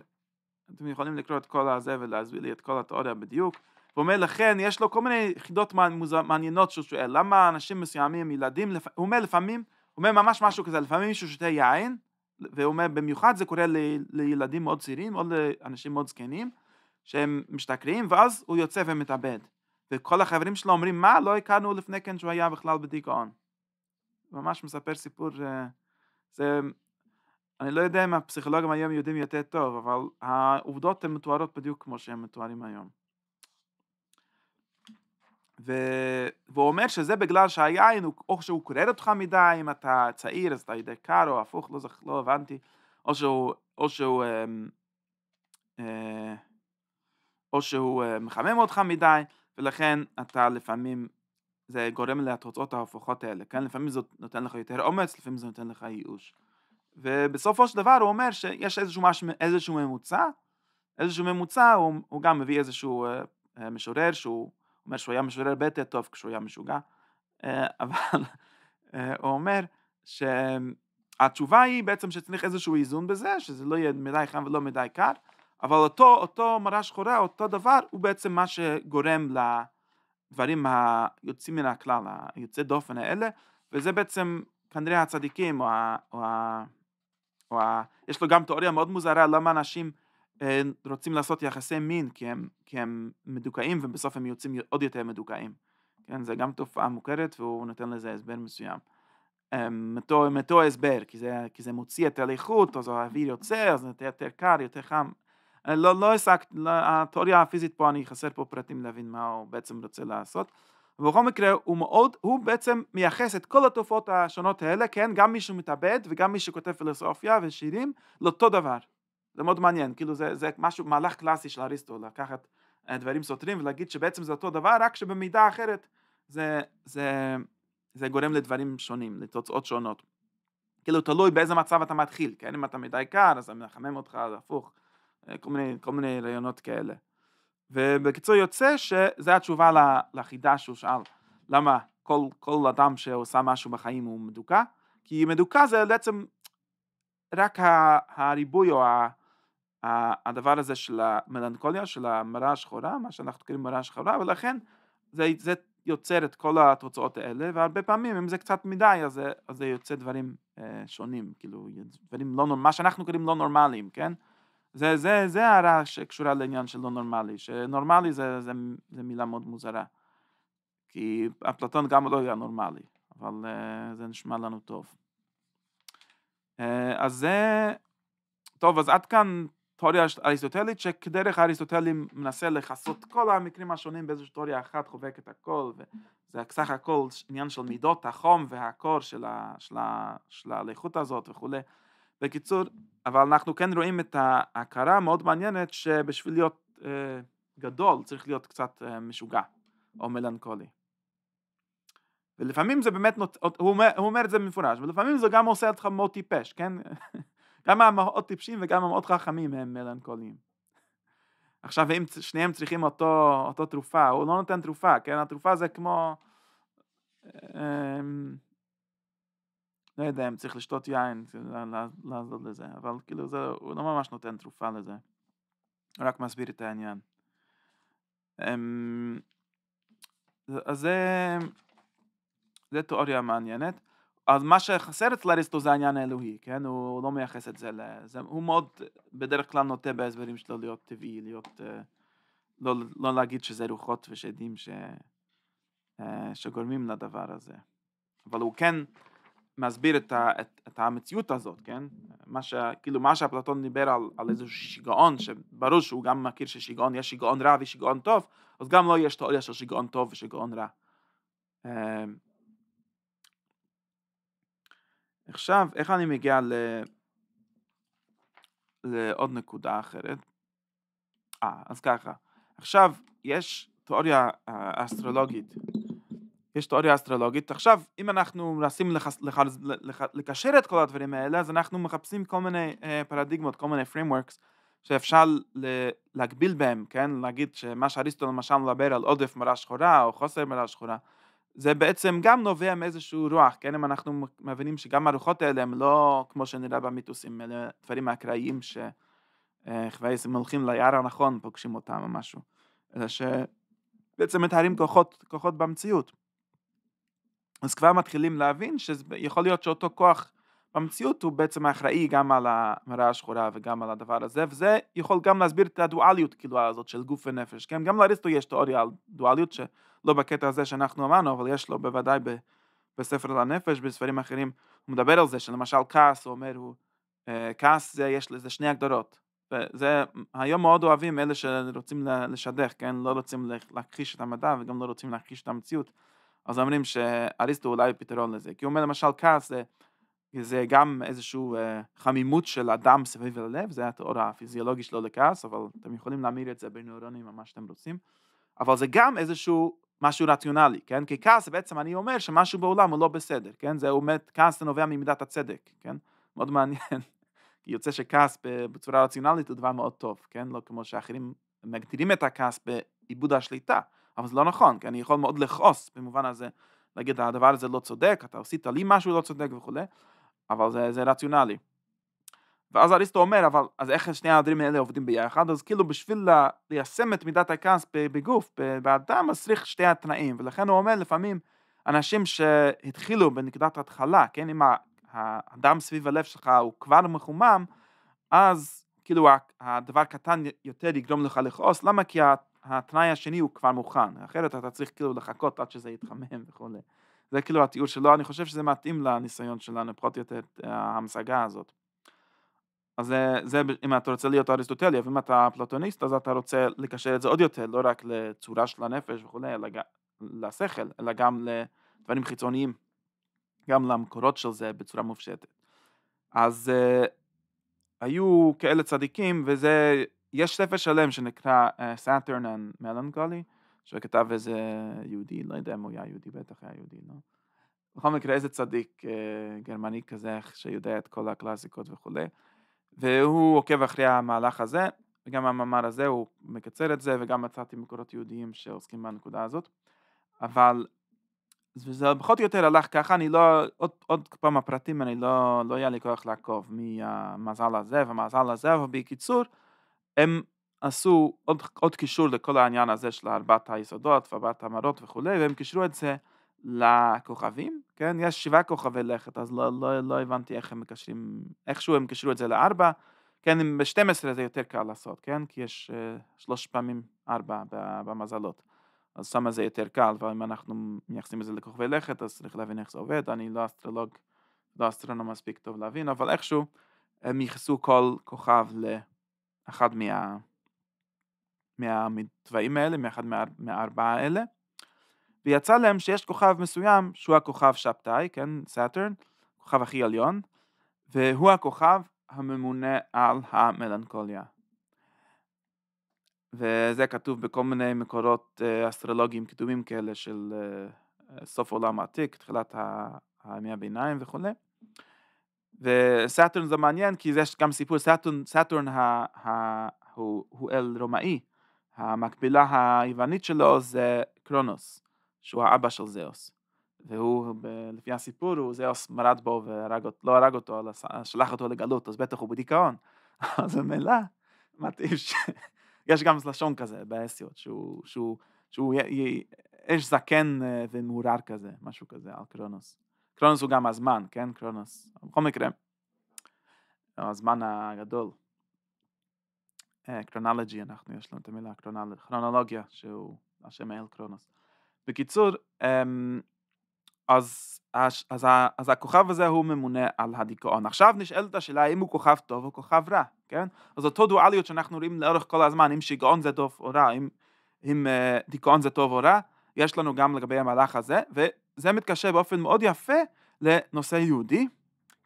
אתם יכולים לקרוא את כל הזה ולהסביר לי את כל התיאוריה בדיוק, הוא אומר, לכן יש לו כל מיני יחידות מעניינות שהוא שואל, למה אנשים מסוימים, ילדים, הוא אומר לפעמים, הוא אומר ממש משהו כזה, לפעמים מישהו שותה יין, והוא אומר, במיוחד זה קורה ל, לילדים מאוד צעירים או לאנשים מאוד זקנים, שהם משתכרים, ואז הוא יוצא ומתאבד. וכל החברים שלו אומרים, מה, לא הכרנו לפני כן שהוא היה בכלל בדיכאון. ממש מספר סיפור, אה, זה... אני לא יודע אם הפסיכולוגים היום יודעים יותר טוב, אבל העובדות הן מתוארות בדיוק כמו שהן מתוארים היום. ו... והוא אומר שזה בגלל שהיין, הוא... או שהוא קורר אותך מדי, אם אתה צעיר אז אתה יודע קר, או הפוך, לא, זכ... לא הבנתי, או שהוא, או שהוא, אה, אה, או שהוא אה, מחמם אותך מדי, ולכן אתה לפעמים, זה גורם לתוצאות ההפוכות האלה, כן? לפעמים זה נותן לך יותר אומץ, לפעמים זה נותן לך ייאוש. ובסופו של דבר הוא אומר שיש איזשהו, מש... איזשהו ממוצע, איזשהו ממוצע, הוא, הוא גם מביא איזשהו אה, אה משורר שהוא אומר שהוא היה משורר בית טוב כשהוא היה משוגע, אה, *laughs* אבל אה, הוא אומר שהתשובה היא בעצם שצריך איזשהו איזון בזה, שזה לא יהיה מדי חם ולא מדי קר, אבל אותו, אותו מראה שחורה, אותו דבר, הוא בעצם מה שגורם לדברים היוצאים מן הכלל, היוצאי דופן האלה, וזה בעצם כנראה הצדיקים, או ה... או ה, או ה יש לו גם תיאוריה מאוד מוזרה למה אנשים רוצים לעשות יחסי מין כי הם, כי הם מדוכאים ובסוף הם יוצאים עוד יותר מדוכאים. כן, זה גם תופעה מוכרת והוא נותן לזה הסבר מסוים. מאותו, מאותו הסבר, כי זה, כי זה מוציא את הליכות, אז האוויר יוצא, אז זה יותר קר, יותר חם. אה, לא, לא הסקת, לא, התיאוריה הפיזית פה, אני חסר פה פרטים להבין מה הוא בעצם רוצה לעשות. ובכל מקרה, הוא מאוד, הוא בעצם מייחס את כל התופעות השונות האלה, כן, גם מי שמתאבד וגם מי שכותב פילוסופיה ושירים, לאותו דבר. זה מאוד מעניין, כאילו זה, זה משהו, מהלך קלאסי של אריסטו, לקחת אה, דברים סותרים ולהגיד שבעצם זה אותו דבר, רק שבמידה אחרת זה, זה, זה גורם לדברים שונים, לתוצאות שונות. כאילו תלוי באיזה מצב אתה מתחיל, כן? אם אתה מדי קר, אז זה מחמם אותך, זה הפוך, אה, כל מיני, כל מיני רעיונות כאלה. ובקיצור יוצא שזה התשובה לחידה שהוא שאל, למה כל, כל אדם שעושה משהו בחיים הוא מדוכא? כי מדוכא זה בעצם רק הריבוי או ה... הדבר הזה של המלנכוליה, של המראה השחורה, מה שאנחנו קוראים מראה שחורה, ולכן זה, זה יוצר את כל התוצאות האלה, והרבה פעמים אם זה קצת מדי, אז זה, אז זה יוצא דברים אה, שונים, כאילו דברים לא נורמליים, מה שאנחנו קוראים לא נורמליים, כן? זה, זה, זה הערה שקשורה לעניין של לא נורמלי, שנורמלי זה, זה, זה מילה מאוד מוזרה, כי אפלטון גם לא היה נורמלי, אבל אה, זה נשמע לנו טוב. אה, אז זה... טוב, אז עד כאן תיאוריה אריסטוטלית, שכדרך האריסטוטלים מנסה לכסות כל המקרים השונים באיזושהי תיאוריה אחת, חובק את הכל, וזה סך הכל עניין של מידות החום והקור של, ה, של, ה, של הליכות הזאת וכולי. בקיצור, אבל אנחנו כן רואים את ההכרה המאוד מעניינת שבשביל להיות אה, גדול צריך להיות קצת אה, משוגע או מלנכולי. ולפעמים זה באמת, נות... הוא, אומר, הוא אומר את זה במפורש, ולפעמים זה גם עושה אותך מאוד טיפש, כן? *laughs* גם המאוד טיפשים וגם המאוד חכמים הם מלנכוליים. עכשיו, אם שניהם צריכים אותו, אותו תרופה, הוא לא נותן תרופה, כן? התרופה זה כמו... אמ, לא יודע אם צריך לשתות יין, לעזור לזה, אבל כאילו זה, הוא לא ממש נותן תרופה לזה. הוא רק מסביר את העניין. אמ, אז זה, זה תיאוריה מעניינת. אז מה שחסר אצל אריסטו זה העניין האלוהי, כן? הוא לא מייחס את זה ל... זה, הוא מאוד בדרך כלל נוטה בהסברים שלו להיות טבעי, להיות... אה, לא, לא להגיד שזה רוחות ושדים ש, אה, שגורמים לדבר הזה. אבל הוא כן מסביר את, ה, את, את המציאות הזאת, כן? מה ש... כאילו, מה שאפלטון דיבר על, על איזשהו שיגעון, שברור שהוא גם מכיר ששיגעון, יש שיגעון רע ושיגעון טוב, אז גם לו לא יש תיאוריה של שיגעון טוב ושיגעון רע. אה, עכשיו, איך אני מגיע ל... לעוד נקודה אחרת? אה, אז ככה. עכשיו, יש תיאוריה אה, אסטרולוגית. יש תיאוריה אסטרולוגית. עכשיו, אם אנחנו מנסים לח... לח... לח... לקשר את כל הדברים האלה, אז אנחנו מחפשים כל מיני אה, פרדיגמות, כל מיני frameworks שאפשר ל... להגביל בהם, כן? להגיד שמה שאריסטו למשל מדבר על עודף מראה שחורה או חוסר מראה שחורה, זה בעצם גם נובע מאיזשהו רוח, כן? אם אנחנו מבינים שגם הרוחות האלה הם לא כמו שנראה במיתוסים, אלה דברים אקראיים שחווייס, אה, הם הולכים ליער הנכון, פוגשים אותם או משהו, אלא שבעצם מתארים כוחות, כוחות במציאות. אז כבר מתחילים להבין שיכול להיות שאותו כוח במציאות הוא בעצם האחראי גם על המראה השחורה וגם על הדבר הזה, וזה יכול גם להסביר את הדואליות כאילו הזאת של גוף ונפש, כן? גם לאריסטו יש תיאוריה על דואליות ש... לא בקטע הזה שאנחנו אמרנו, אבל יש לו בוודאי ב, בספר על הנפש, בספרים אחרים, הוא מדבר על זה, שלמשל כעס, הוא אומר, הוא, אה, כעס זה, יש לזה שני הגדרות. וזה, היום מאוד אוהבים אלה שרוצים לשדך, כן? לא רוצים להכחיש את המדע וגם לא רוצים להכחיש את המציאות. אז אומרים שאריסטו אולי פתרון לזה. כי הוא אומר למשל כעס זה, זה גם איזושהי אה, חמימות של אדם סביב הלב, זה התיאור הפיזיולוגי שלו לכעס, אבל אתם יכולים להמיר את זה בנוירונים, מה שאתם רוצים. אבל זה גם איזשהו משהו רציונלי, כן? כי כעס בעצם אני אומר שמשהו בעולם הוא לא בסדר, כן? זה אומר, כעס זה נובע ממידת הצדק, כן? מאוד מעניין. *laughs* יוצא שכעס בצורה רציונלית הוא דבר מאוד טוב, כן? לא כמו שאחרים מגדירים את הכעס בעיבוד השליטה, אבל זה לא נכון, כי כן? אני יכול מאוד לכעוס במובן הזה, להגיד הדבר הזה לא צודק, אתה עשית לי משהו לא צודק וכולי, אבל זה, זה רציונלי. ואז אריסטו אומר, אבל אז איך שני הדברים האלה עובדים ביחד? אז כאילו בשביל ליישם את מידת הכעס בגוף, באדם, אז צריך שתי התנאים, ולכן הוא אומר לפעמים, אנשים שהתחילו בנקודת התחלה, כן, אם האדם סביב הלב שלך הוא כבר מחומם, אז כאילו הדבר קטן יותר יגרום לך לכעוס, למה? כי התנאי השני הוא כבר מוכן, אחרת אתה צריך כאילו לחכות עד שזה יתחמם *laughs* וכולי. זה כאילו התיאור שלו, אני חושב שזה מתאים לניסיון שלנו, פחות או יותר אה, ההמשגה הזאת. אז אה, זה, זה אם אתה רוצה להיות אריסטוטלי, ואם אתה פלטוניסט, אז אתה רוצה לקשר את זה עוד יותר, לא רק לצורה של הנפש וכולי, אלא גם לשכל, אלא גם לדברים חיצוניים, גם למקורות של זה בצורה מופשטת. אז uh, היו כאלה צדיקים, וזה, יש ספר שלם שנקרא אה, Saturn and Melancholy, שכתב איזה יהודי, לא יודע אם הוא היה יהודי, בטח היה יהודי, לא? בכל מקרה, איזה צדיק uh, גרמני כזה שיודע את כל הקלאסיקות וכולי. והוא עוקב אחרי המהלך הזה, וגם המאמר הזה הוא מקצר את זה, וגם מצאתי מקורות יהודיים שעוסקים בנקודה הזאת. אבל זה פחות או יותר הלך ככה, אני לא, עוד, עוד פעם הפרטים, אני לא, לא היה לי כוח לעקוב מהמזל הזה והמזל הזה, אבל בקיצור, הם עשו עוד, עוד קישור לכל העניין הזה של ארבעת היסודות וארבעת המראות וכולי, והם קישרו את זה לכוכבים, כן? יש שבעה כוכבי לכת, אז לא, לא, לא הבנתי איך הם מקשרים, איכשהו הם קשרו את זה לארבע, כן, אם ב-12 זה יותר קל לעשות, כן? כי יש uh, שלוש פעמים ארבע במזלות. אז שמה זה יותר קל, אבל אם אנחנו מייחסים את זה לכוכבי לכת, אז צריך להבין איך זה עובד. אני לא אסטרולוג, לא אסטרונום מספיק טוב להבין, אבל איכשהו הם ייחסו כל כוכב לאחד מה... מהמתוואים האלה, מאחד מהארבעה האלה, ויצא להם שיש כוכב מסוים שהוא הכוכב שבתאי, כן, סאטרן, הכוכב הכי עליון, והוא הכוכב הממונה על המלנכוליה. וזה כתוב בכל מיני מקורות אה, אסטרולוגיים קדומים כאלה של אה, אה, סוף עולם העתיק, תחילת ימי הביניים וכולי. וסאטרן זה מעניין כי יש גם סיפור, סאטרן, סאטרן ה, ה, הוא, הוא אל רומאי, המקבילה היוונית שלו זה קרונוס. שהוא האבא של זאוס. והוא, ב- לפי הסיפור, הוא זאוס מרד בו והרג אותו, לא הרג אותו, אלא שלח אותו לגלות, אז בטח הוא בדיכאון. *laughs* אז ממילא, מתאים ש... יש גם לשון כזה באסיות, שהוא, שהוא, שהוא י, י, יש זקן אה, ומעורר כזה, משהו כזה, על קרונוס. קרונוס הוא גם הזמן, כן? קרונוס. בכל מקרה, הזמן הגדול. אה, קרונולוגי, אנחנו, יש לנו את המילה קרונולוגיה, שהוא השם האל קרונוס. בקיצור, אמ, אז, אז, אז, אז הכוכב הזה הוא ממונה על הדיכאון. עכשיו נשאלת השאלה האם הוא כוכב טוב או כוכב רע, כן? אז אותו דואליות שאנחנו רואים לאורך כל הזמן, אם שיגעון זה טוב או רע, אם, אם אה, דיכאון זה טוב או רע, יש לנו גם לגבי המהלך הזה, וזה מתקשר באופן מאוד יפה לנושא יהודי,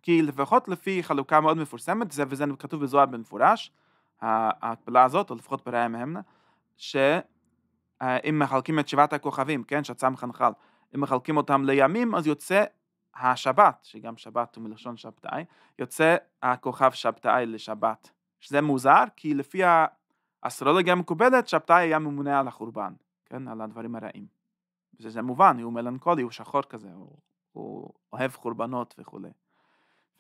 כי לפחות לפי חלוקה מאוד מפורסמת, זה וזה כתוב בזוהר במפורש, ההקבלה הזאת, או לפחות בראי המהמנה, ש... אה, אם מחלקים את שבעת הכוכבים, כן, שצם חנחל, אם מחלקים אותם לימים, אז יוצא השבת, שגם שבת הוא מלשון שבתאי, יוצא הכוכב שבתאי לשבת. שזה מוזר, כי לפי האסטרולוגיה המקובלת, שבתאי היה ממונה על החורבן, כן, על הדברים הרעים. וזה מובן, הוא מלנכולי, הוא שחור כזה, הוא, הוא אוהב חורבנות וכולי.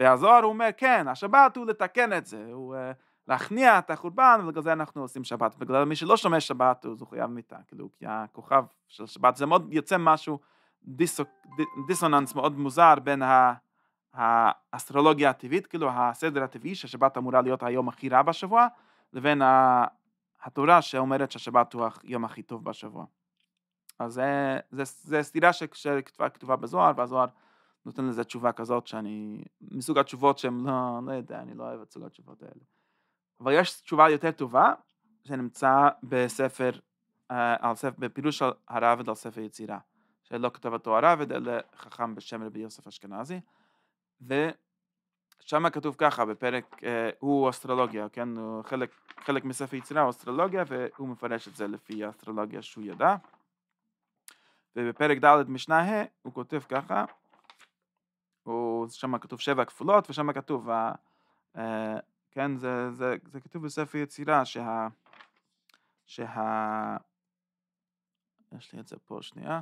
והזוהר אומר, כן, השבת הוא לתקן את זה, הוא... אה, להכניע את החורבן, ובגלל זה אנחנו עושים שבת. בגלל מי שלא שומע שבת, הוא חייב מיתה, כאילו, כי הכוכב של שבת, זה מאוד יוצא משהו, דיסוננס מאוד מוזר בין האסטרולוגיה הטבעית, כאילו הסדר הטבעי ששבת אמורה להיות היום הכי רע בשבוע, לבין התורה שאומרת שהשבת הוא היום הכי טוב בשבוע. אז זה, זה, זה סתירה שכתובה כתובה בזוהר, והזוהר נותן לזה תשובה כזאת שאני, מסוג התשובות שהם לא, לא יודע, אני לא אוהב את סוג התשובות האלה. אבל יש תשובה יותר טובה, שנמצא בספר, uh, על ספר, בפירוש הרעבד על ספר יצירה, שלא כתב אותו הרעבד, אלא חכם בשם רבי יוסף אשכנזי, ושם כתוב ככה, בפרק, uh, הוא אסטרולוגיה, כן, הוא חלק, חלק מספר יצירה הוא אסטרולוגיה, והוא מפרש את זה לפי האסטרולוגיה שהוא ידע, ובפרק ד' משנה ה' הוא כותב ככה, שם כתוב שבע כפולות, ושם כתוב אה, כן, זה, זה, זה כתוב בספר יצירה, שה... שה... יש לי את זה פה שנייה.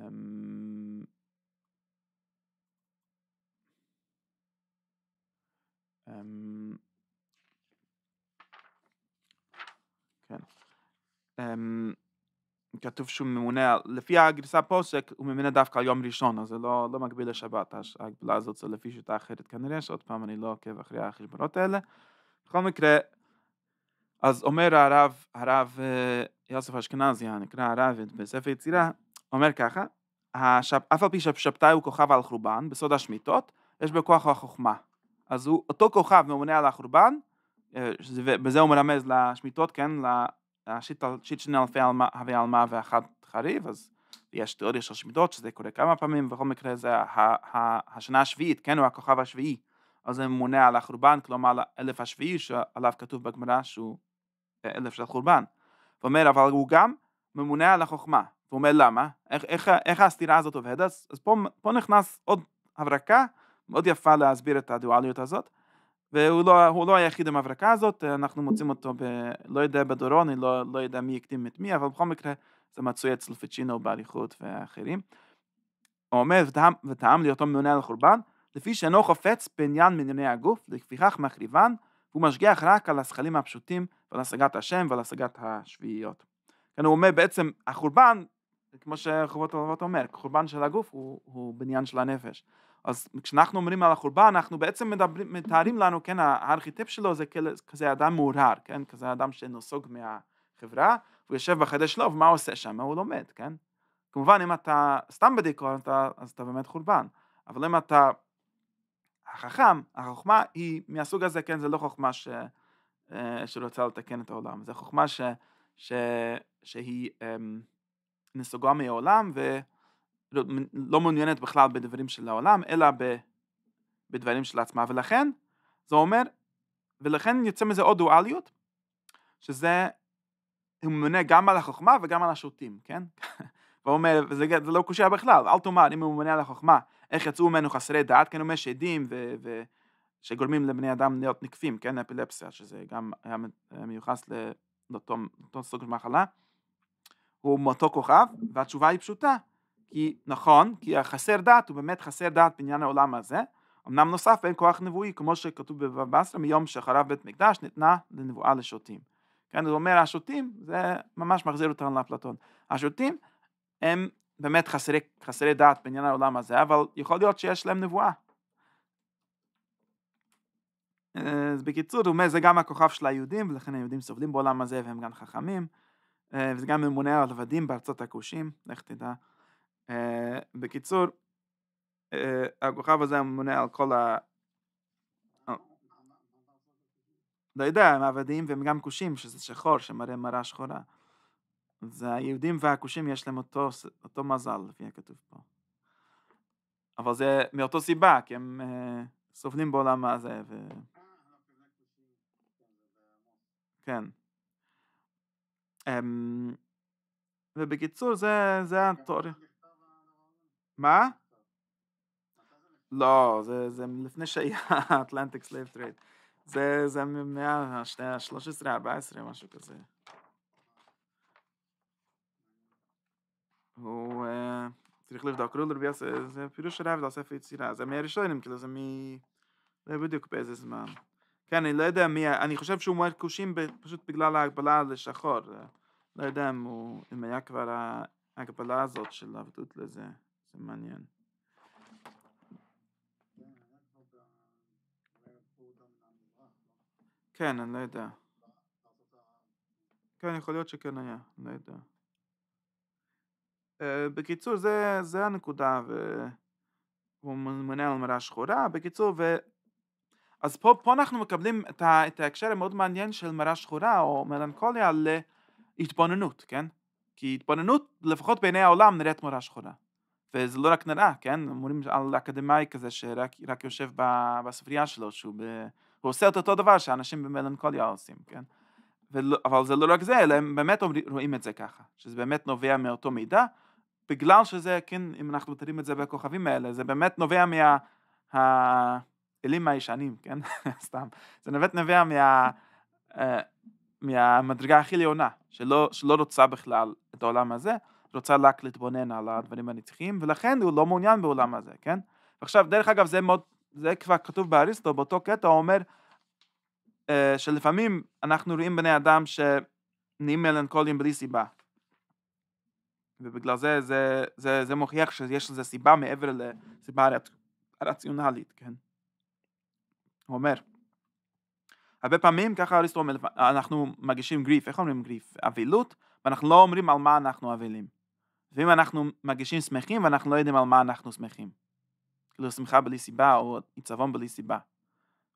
אמ, אמ, כן. אמ, כתוב שהוא ממונה, לפי הגרסה הפוסק, הוא ממונה דווקא על יום ראשון, אז זה לא, לא מקביל לשבת, ההגבלה הזאת זה לפי שיטה אחרת כנראה, שעוד פעם אני לא עוקב אחרי החשבונות האלה. בכל מקרה, אז אומר הרב, הרב אה, יוסף אשכנזי, הנקרא הרב בספר יצירה, אומר ככה, השפ, אף על פי ששבתאי הוא כוכב על חורבן, בסוד השמיטות, יש בו כוח החוכמה. אז הוא, אותו כוכב ממונה על החורבן, בזה אה, הוא מרמז לשמיטות, כן, השיט אה, שני הווי עלמה ואחד חריב, אז יש תיאוריה של שמיטות שזה קורה כמה פעמים, בכל מקרה זה השנה השביעית, כן, הוא הכוכב השביעי, אז זה ממונה על החורבן, כלומר אלף השביעי שעליו כתוב בגמרא שהוא אה, אלף של חורבן. הוא אומר, אבל הוא גם ממונה על החוכמה, הוא אומר למה, איך, איך, איך הסתירה הזאת עובדת, אז פה, פה נכנס עוד הברקה מאוד יפה להסביר את הדואליות הזאת, והוא לא, הוא לא היחיד עם ההברקה הזאת, אנחנו מוצאים אותו ב... לא יודע בדורו, אני לא, לא יודע מי הקדים את מי, אבל בכל מקרה זה מצוי אצל פיצ'ינו באריכות ואחרים. הוא אומר, וטעם להיותו ממונה על החורבן, לפי שאינו חופץ בעניין מענייני הגוף, לפיכך מחריבן, הוא משגיח רק על השכלים הפשוטים ועל השגת השם ועל השגת השביעיות. כן, הוא אומר בעצם, החורבן, כמו שחובות הלוות אומר, חורבן של הגוף הוא, הוא בניין של הנפש. אז כשאנחנו אומרים על החורבן, אנחנו בעצם מדברים, מתארים לנו, כן, הארכיטיפ שלו זה כזה אדם מעורער, כן, כזה אדם שנסוג מהחברה, הוא יושב בחדר שלו, ומה הוא עושה שם? הוא לומד, כן? כמובן, אם אתה סתם בדיקור, אתה, אז אתה באמת חורבן, אבל אם אתה החכם, החוכמה היא מהסוג הזה, כן, זה לא חוכמה ש, אה, שרוצה לתקן את העולם, זה חוכמה ש, ש, שהיא אמ, נסוגה מהעולם, ו... לא, לא מעוניינת בכלל בדברים של העולם, אלא ב, בדברים של עצמה, ולכן זה אומר, ולכן יוצא מזה עוד דואליות, שזה, הוא ממונה גם על החוכמה וגם על השוטים, כן? *laughs* והוא אומר, וזה זה לא קושייה בכלל, אל תאמר, אם הוא ממונה על החוכמה, איך יצאו ממנו חסרי דעת, כן, הוא אומר שדים ו... ו שגורמים לבני אדם להיות נקפים, כן, אפילפסיה, שזה גם היה מיוחס לאותו סוג של מחלה, הוא מאותו כוכב, והתשובה היא פשוטה, כי נכון, כי החסר דעת הוא באמת חסר דעת בעניין העולם הזה, אמנם נוסף אין כוח נבואי, כמו שכתוב בבבא בסרא, מיום שחרב בית מקדש ניתנה לנבואה לשוטים. כן, הוא אומר השוטים, זה ממש מחזיר אותנו לאפלטון. השוטים הם באמת חסרי, חסרי דעת בעניין העולם הזה, אבל יכול להיות שיש להם נבואה. אה, אז בקיצור, הוא אומר, זה גם הכוכב של היהודים, ולכן היהודים סובלים בעולם הזה והם גם חכמים, אה, וזה גם ממונה על עבדים בארצות הכושים, לך תדע. אה, בקיצור, אה, הכוכב הזה ממונה על כל ה... אה, לא יודע, הם עבדים והם גם כושים, שזה שחור, שמראה מראה שחורה. אז היהודים והכושים יש להם אותו, אותו מזל, לפי הכתוב פה. אבל זה מאותו סיבה, כי הם אה, סובלים בעולם הזה. ו... כן. אמ... ובקיצור, זה, זה התיאוריה. מה? לא, זה, זה לפני שהיה אטלנטיק סלייב טרייד. זה, זה ה-13-14, משהו כזה. הוא... אה, צריך לבדוק, רולר ביאס, זה פירוש הרב לספר יצירה. זה מהראשונים, כאילו, זה מ... לא בדיוק באיזה זמן. כן, אני לא יודע מי... אני חושב שהוא מועד כושים פשוט בגלל ההגבלה לשחור. לא יודע אם, הוא, אם היה כבר ההגבלה הזאת של עבדות לזה. זה מעניין. כן, אני לא יודע. כן, יכול להיות שכן היה, אני לא יודע. אה, בקיצור, זה, הנקודה, והוא מונה על מראה שחורה. בקיצור, ו... אז פה, פה אנחנו מקבלים את, ה, את ההקשר המאוד מעניין של מראה שחורה או מלנכוליה להתבוננות, כן? כי התבוננות, לפחות בעיני העולם, נראית מראה שחורה. וזה לא רק נראה, כן? אומרים על אקדמאי כזה שרק יושב בספרייה שלו, שהוא ב... הוא עושה את אותו דבר שאנשים במלנכוליה עושים, כן? ולא, אבל זה לא רק זה, אלא הם באמת רואים את זה ככה, שזה באמת נובע מאותו מידע, בגלל שזה, כן, אם אנחנו מתארים את זה בכוכבים האלה, זה באמת נובע מה... האלים הישנים, כן? *laughs* סתם. זה באמת נובע מה... אה, מהמדרגה הכי עליונה, שלא, שלא רוצה בכלל את העולם הזה, רוצה רק להתבונן על הדברים הנצחיים, ולכן הוא לא מעוניין בעולם הזה, כן? עכשיו, דרך אגב, זה מאוד, זה כבר כתוב באריסטו, באותו קטע הוא אומר אה, שלפעמים אנחנו רואים בני אדם שנהיים מלנכולים בלי סיבה. ובגלל זה, זה, זה, זה מוכיח שיש לזה סיבה מעבר לסיבה הרציונלית, כן? הוא אומר, הרבה פעמים, ככה אריסטו אומר, אנחנו מגישים גריף, איך אומרים גריף? אבילות, ואנחנו לא אומרים על מה אנחנו אבילים. ואם אנחנו מרגישים שמחים ואנחנו לא יודעים על מה אנחנו שמחים. כאילו שמחה בלי סיבה או עיצבון בלי סיבה.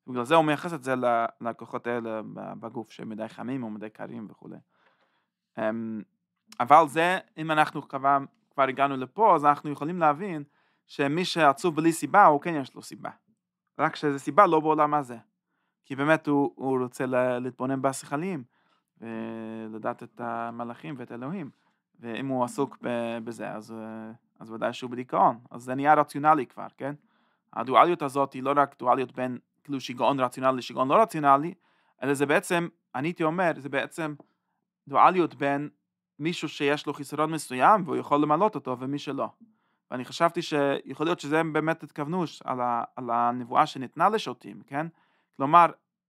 בגלל זה הוא מייחס את זה לכוחות האלה בגוף שהם מדי חמים או מדי קרים וכולי. אמ, אבל זה, אם אנחנו כבר, כבר הגענו לפה, אז אנחנו יכולים להבין שמי שעצוב בלי סיבה, הוא כן יש לו סיבה. רק שזו סיבה לא בעולם הזה. כי באמת הוא, הוא רוצה להתבונן בשכלים ולדעת את המלאכים ואת אלוהים. ואם הוא עסוק בזה, אז, אה, אז ודאי שהוא בדיכאון. אז זה נהיה רציונלי כבר, כן? הדואליות הזאת היא לא רק דואליות בין כאילו שיגעון רציונלי לשיגעון לא רציונלי, אלא זה בעצם, אני הייתי אומר, זה בעצם דואליות בין מישהו שיש לו חיסרון מסוים והוא יכול למלות אותו ומי שלא. ואני חשבתי שיכול להיות שזה באמת התכוונו על, ה, על הנבואה שניתנה לשוטים, כן? כלומר,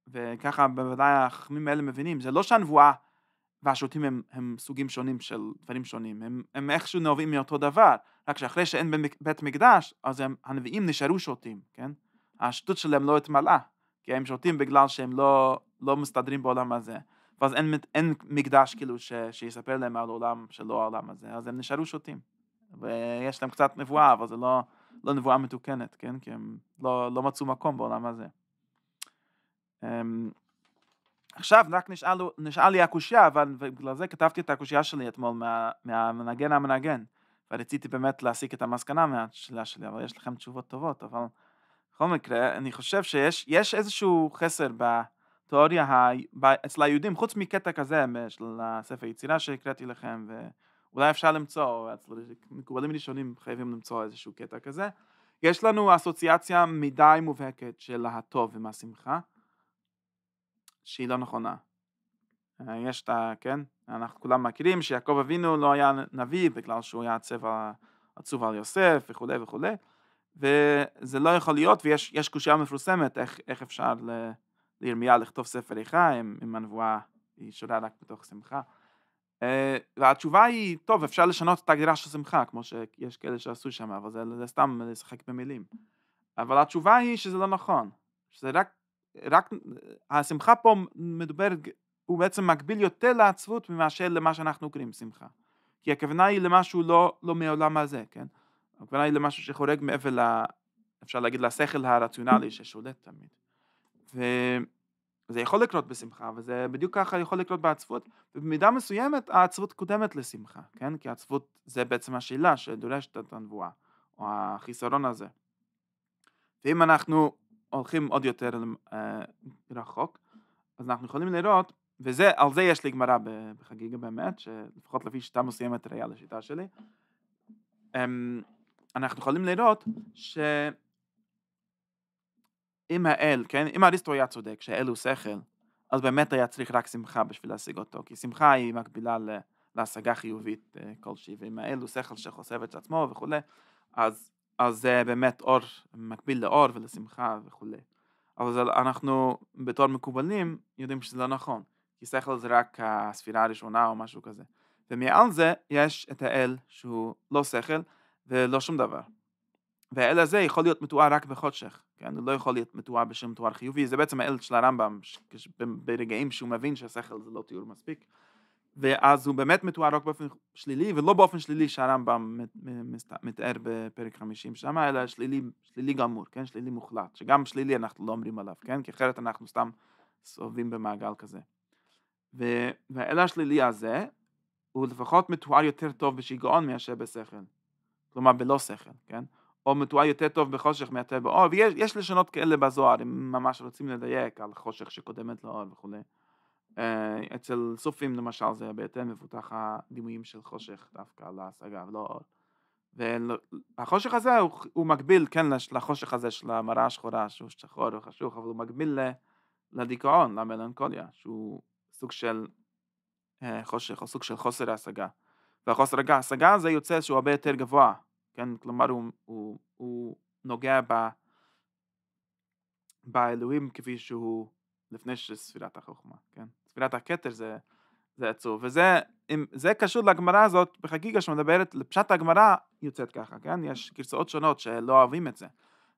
וככה בוודאי החכמים האלה מבינים, זה לא שהנבואה והשירותים הם, הם סוגים שונים של דברים שונים, הם, הם איכשהו נובעים מאותו דבר, רק שאחרי שאין בית מקדש, אז הם, הנביאים נשארו שותים, כן? השטות שלהם לא התמלאה, כי הם שותים בגלל שהם לא, לא מסתדרים בעולם הזה, ואז אין, אין מקדש כאילו ש, שיספר להם על עולם שלא העולם הזה, אז הם נשארו שותים. ויש להם קצת נבואה, אבל זה לא, לא נבואה מתוקנת, כן? כי הם לא, לא מצאו מקום בעולם הזה. אמ, עכשיו רק נשאל, נשאל לי הקושייה, אבל בגלל זה כתבתי את הקושייה שלי אתמול מה, מהמנגן המנגן. ורציתי באמת להסיק את המסקנה מהשאלה שלי, אבל יש לכם תשובות טובות, אבל בכל מקרה, אני חושב שיש איזשהו חסר בתיאוריה ה... ב... אצל היהודים, חוץ מקטע כזה של הספר יצירה שהקראתי לכם, ואולי אפשר למצוא, אצל מקובלים ראשונים חייבים למצוא איזשהו קטע כזה. יש לנו אסוציאציה מדי מובהקת של הטוב עם השמחה. שהיא לא נכונה. אה, יש את ה... כן? אנחנו כולם מכירים שיעקב אבינו לא היה נביא בגלל שהוא היה צבע עצוב על יוסף וכולי וכולי, וזה לא יכול להיות, ויש קושייה מפורסמת איך, איך אפשר ל, לירמיה לכתוב ספר איכה אם, אם הנבואה היא שורה רק בתוך שמחה. אה, והתשובה היא, טוב, אפשר לשנות את ההגדרה של שמחה, כמו שיש כאלה שעשו שם, אבל זה, זה סתם לשחק במילים. אבל התשובה היא שזה לא נכון, שזה רק רק, השמחה פה מדוברת, הוא בעצם מקביל יותר לעצבות ממאשר למה שאנחנו קוראים שמחה. כי הכוונה היא למשהו לא, לא מעולם הזה, כן? הכוונה היא למשהו שחורג מעבר ל... אפשר להגיד לשכל הרציונלי ששולט תמיד. וזה יכול לקרות בשמחה, וזה בדיוק ככה יכול לקרות בעצבות. ובמידה מסוימת העצבות קודמת לשמחה, כן? כי העצבות זה בעצם השאלה שדורשת את הנבואה, או החיסרון הזה. ואם אנחנו הולכים עוד יותר אה, רחוק, אז אנחנו יכולים לראות, ועל זה יש לי גמרא בחגיגה באמת, שלפחות לפי שיטה מסוימת ראייה לשיטה שלי, אמ, אנחנו יכולים לראות שאם האל, כן, אם אריסטו היה צודק שהאל הוא שכל, אז באמת היה צריך רק שמחה בשביל להשיג אותו, כי שמחה היא מקבילה להשגה חיובית אה, כלשהי, ואם האל הוא שכל שחושב את עצמו וכולי, אז אז זה אה, באמת אור מקביל לאור ולשמחה וכולי. אבל זה, אנחנו בתור מקובלים יודעים שזה לא נכון, כי שכל זה רק הספירה הראשונה או משהו כזה. ומעל זה יש את האל שהוא לא שכל ולא שום דבר. והאל הזה יכול להיות מתואר רק בחושך, כן? הוא לא יכול להיות מתואר בשום תואר חיובי, זה בעצם האל של הרמב"ם, ש... ברגעים שהוא מבין שהשכל זה לא תיאור מספיק. ואז הוא באמת מתואר רק באופן שלילי, ולא באופן שלילי שהרמב"ם מתאר בפרק 50 שם, אלא שלילי, שלילי גמור, כן? שלילי מוחלט, שגם שלילי אנחנו לא אומרים עליו, כן? כי אחרת אנחנו סתם סובבים במעגל כזה. והאל השלילי הזה, הוא לפחות מתואר יותר טוב בשיגעון מאשר בשכל. כלומר, בלא שכל, כן? או מתואר יותר טוב בחושך מאשר באור, ויש לשונות כאלה בזוהר, אם ממש רוצים לדייק על חושך שקודמת לאור וכולי. אה, אצל סופים למשל זה בהתאם מבוטח הדימויים של חושך דווקא להשגה ולא אור. והחושך הזה הוא, הוא מקביל כן לחושך הזה של המראה השחורה שהוא שחור וחשוך אבל הוא מקביל לדיכאון, למלנכוליה שהוא סוג של אה, חושך או סוג של חוסר השגה. והחוסר ההשגה הזה יוצא שהוא הרבה יותר גבוה, כן? כלומר הוא, הוא, הוא נוגע ב, באלוהים כפי שהוא לפני שספירת החוכמה, כן? תפילת הכתר זה, זה עצוב. וזה אם, זה קשור לגמרא הזאת בחגיגה שמדברת, לפשט הגמרא יוצאת ככה, כן? יש גרסאות שונות שלא אוהבים את זה.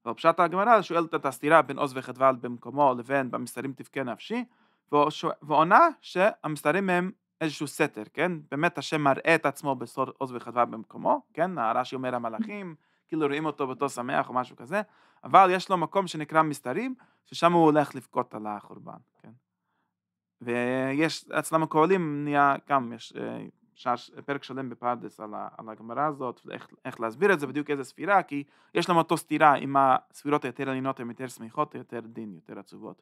אבל פשט הגמרא שואלת את הסתירה בין עוז וחדווה במקומו לבין במסתרים תבכה נפשי, ועונה שהמסתרים הם איזשהו סתר, כן? באמת השם מראה את עצמו בסוד עוז וחדווה במקומו, כן? הרש"י אומר המלאכים, כאילו רואים אותו באותו שמח או משהו כזה, אבל יש לו מקום שנקרא מסתרים, ששם הוא הולך לבכות על החורבן, כן? ויש, אצל המקובלים נהיה גם, יש אה, שש, פרק שלם בפרדס על, על הגמרא הזאת, איך, איך להסביר את זה, בדיוק איזה ספירה, כי יש להם אותו סתירה עם הספירות היותר עניינות, הן יותר שמחות, יותר דין, יותר עצובות.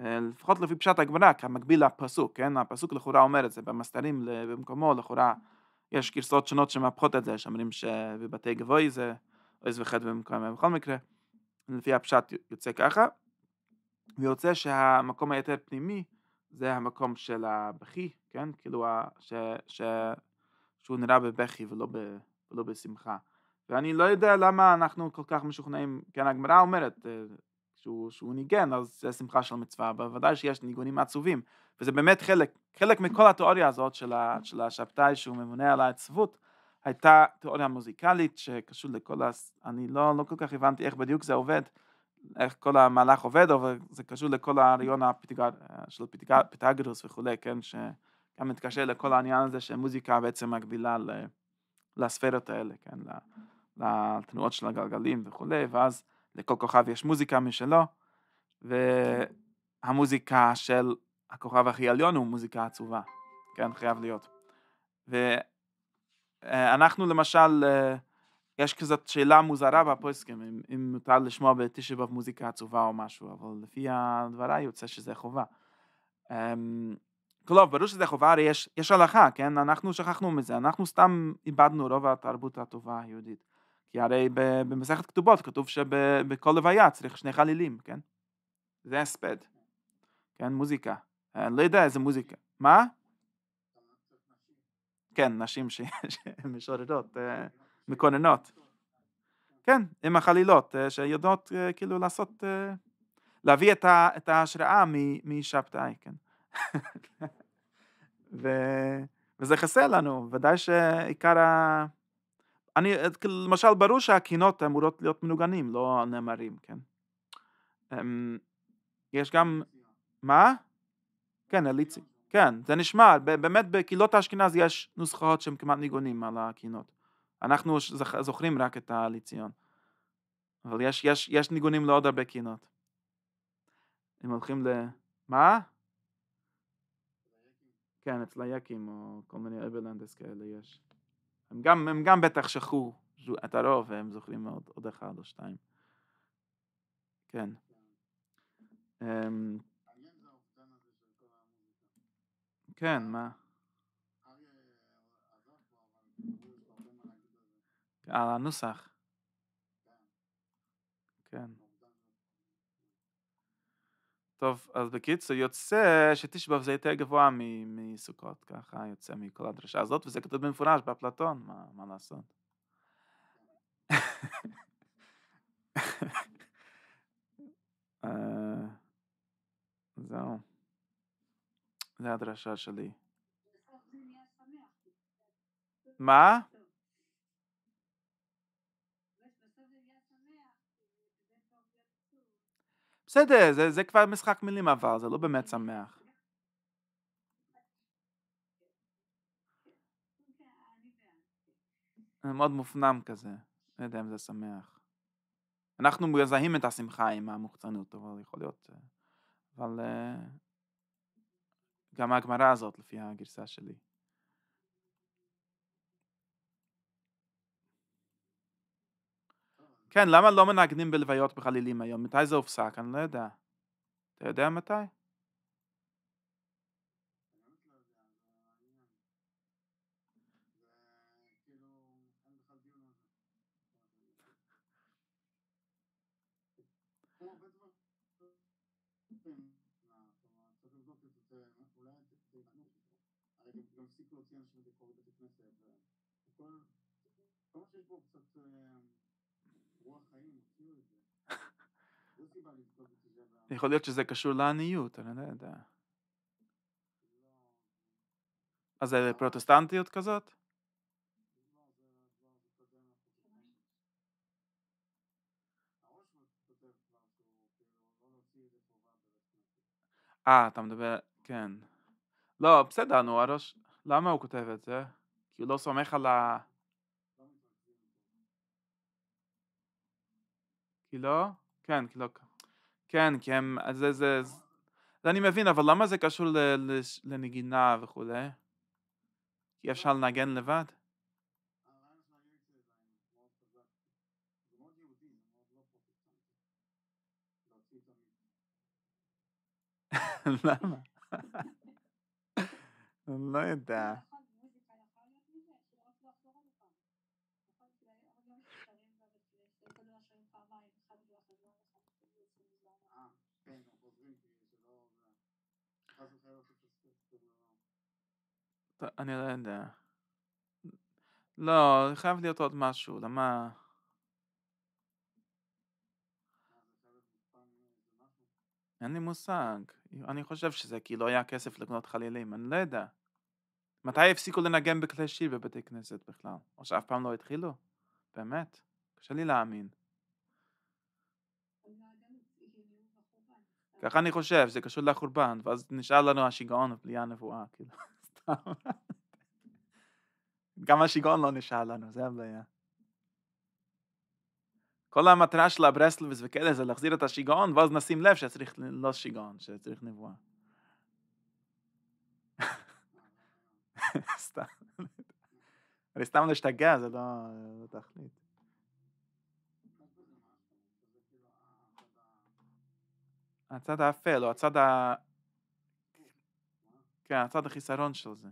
אה, לפחות לפי פשט הגמרא, כמקביל לפסוק, כן? הפסוק לכאורה אומר את זה, במסתרים במקומו לכאורה יש גרסאות שונות שמהפכות את זה, שאומרים שבבתי גבוהי זה עז וחטא במקומה, בכל מקרה, לפי הפשט יוצא ככה, ויוצא שהמקום היותר פנימי זה המקום של הבכי, כן? כאילו, ה, ש, ש, שהוא נראה בבכי ולא, ב, ולא בשמחה. ואני לא יודע למה אנחנו כל כך משוכנעים, כן, הגמרא אומרת אה, שהוא, שהוא ניגן, אז זה שמחה של מצווה, אבל ודאי שיש ניגונים עצובים, וזה באמת חלק, חלק מכל התיאוריה הזאת של, של השבתאי שהוא ממונה על העצבות, הייתה תיאוריה מוזיקלית שקשור לכל ה... הס... אני לא, לא כל כך הבנתי איך בדיוק זה עובד, איך כל המהלך עובד, אבל זה קשור לכל הרעיון הפתגר, של פתגר, פתגרוס וכולי, כן, שגם מתקשר לכל העניין הזה שמוזיקה בעצם מקבילה ל, לספרות האלה, כן, לתנועות של הגלגלים וכולי, ואז לכל כוכב יש מוזיקה משלו, והמוזיקה של הכוכב הכי עליון הוא מוזיקה עצובה, כן, חייב להיות. ואנחנו אה, למשל, אה, יש כזאת שאלה מוזרה בפוסקים, אם, אם מותר לשמוע בתשע באב מוזיקה עצובה או משהו, אבל לפי הדברה יוצא שזה חובה. Um, אמ, כלומר, לא, ברור שזה חובה, הרי יש, יש הלכה, כן? אנחנו שכחנו מזה, אנחנו סתם איבדנו רוב התרבות הטובה היהודית. כי הרי במסכת כתובות כתוב שבכל לוויה צריך שני חלילים, כן? זה הספד. כן, מוזיקה. אני אה, לא יודע איזה מוזיקה. מה? כן, נשים *laughs* שמשוררות. אה. מקוננות. כן, עם החלילות, אה, שיודעות אה, כאילו לעשות, אה, להביא את, ה, את ההשראה משבתאי, כן. *laughs* ו, וזה חסר לנו, ודאי שעיקר ה... אני, כאילו, למשל, ברור שהקינות אמורות להיות מנוגנים, לא נאמרים, כן. אמ, יש גם... מה? כן, אליצי. כן, זה נשמע, באמת בקהילות האשכנז יש נוסחאות שהן כמעט ניגונים על הקינות. אנחנו זוכרים רק את העלי ציון. אבל יש, יש, יש ניגונים לעוד הרבה קינות. אם הולכים ל... מה? כן, אצל היקים או כל מיני אברלנדס כאלה יש. הם גם, הם גם בטח שכחו את הרוב, והם זוכרים עוד, עוד אחד או שתיים. כן. אמ, כן, מה? על הנוסח. כן. טוב, אז בקיצור, יוצא שתשבב זה יותר גבוה מסוכות, ככה יוצא מכל הדרשה הזאת, וזה כתוב במפורש באפלטון, מה, מה לעשות? *laughs* אה, זהו. זה הדרשה שלי. מה? בסדר, זה, זה כבר משחק מילים עבר, זה לא באמת שמח. זה מאוד מופנם כזה, לא יודע אם זה שמח. אנחנו מזהים את השמחה עם המוחצנות, אבל יכול להיות... אה, אבל אה, גם הגמרא הזאת, לפי הגרסה שלי. כן, למה לא מנגנים בלוויות בחלילים היום? מתי זה הופסק? אני לא יודע. אתה יודע מתי? כל *laughs* יכול להיות שזה קשור לעניות, אני לא יודע. אז לא, זה פרוטסטנטיות כזאת? אה, אתה מדבר, כן. לא, בסדר, נו, הראש... למה הוא כותב את זה? כי הוא לא סומך על ה... כי לא? כן, כי לא... כן, כי הם... אז זה, זה... זה אני מבין, אבל למה זה קשור ל, ל, לנגינה וכולי? אי אפשר לא. לנגן לבד? *laughs* *laughs* למה? *laughs* אני לא יודע. אני לא יודע. לא, חייב להיות עוד משהו, למה... אין לי מושג. אני חושב שזה כי כאילו לא היה כסף לקנות חלילים, אני לא יודע. מתי הפסיקו לנגן בכלי שיר בבתי כנסת בכלל? או שאף פעם לא התחילו? באמת, קשה לי להאמין. ככה אני חושב, זה קשור לחורבן, ואז נשאר לנו השיגעון בלי הנבואה, כאילו. *laughs* גם השיגעון לא נשאר לנו, זה הבעיה. כל המטרה של הברסלבס וכאלה זה להחזיר את השיגעון, ואז נשים לב שצריך לא שיגעון, שצריך נבואה. *laughs* סתם. אני סתם להשתגע זה לא, לא תכלית. הצד האפל או הצד ה... כן, הצד החיסרון של זה.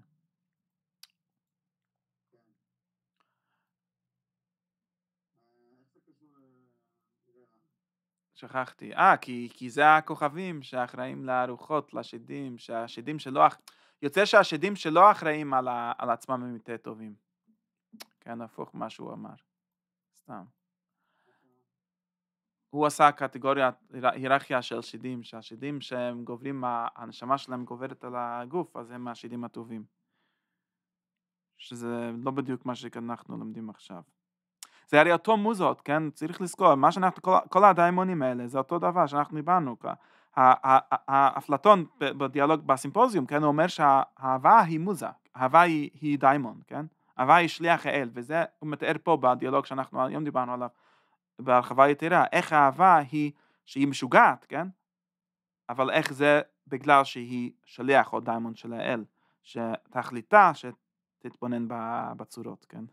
שכחתי. אה, כי, כי זה הכוכבים שאחראים לארוחות, לשדים, שהשדים שלא... יוצא שהשדים שלא אחראים על, ה, על עצמם הם יותר טובים. כן, הפוך מה שהוא אמר. סתם. הוא עשה קטגוריה, היררכיה של שדים, שהשדים שהם גובלים, הנשמה שלהם גוברת על הגוף, אז הם השדים הטובים. שזה לא בדיוק מה שאנחנו לומדים עכשיו. זה הרי אותו מוזות, כן? צריך לזכור, מה שאנחנו, כל, כל הדיימונים האלה, זה אותו דבר שאנחנו הבנו. האפלטון בדיאלוג בסימפוזיום, כן? הוא אומר שהאהבה היא מוזה, האהבה היא, היא דיימון, כן? אהבה היא שליח האל, וזה הוא מתאר פה בדיאלוג שאנחנו היום דיברנו עליו. בהרחבה יתרה, איך האהבה היא שהיא משוגעת, כן? אבל איך זה בגלל שהיא שליח או דיימון של האל, שתכליתה שתתבונן בצורות, כן?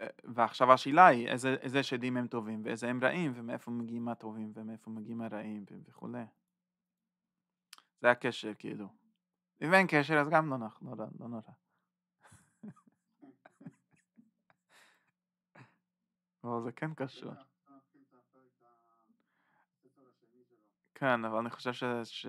אה, ועכשיו השאלה היא איזה, איזה שדים הם טובים ואיזה הם רעים ומאיפה מגיעים הטובים ומאיפה מגיעים הרעים וכולי. זה הקשר כאילו. אם אין קשר אז גם לא, נורא. לא, לא, לא לא. אבל זה כן קשור. אה, כן, כן, אבל אני חושב ש...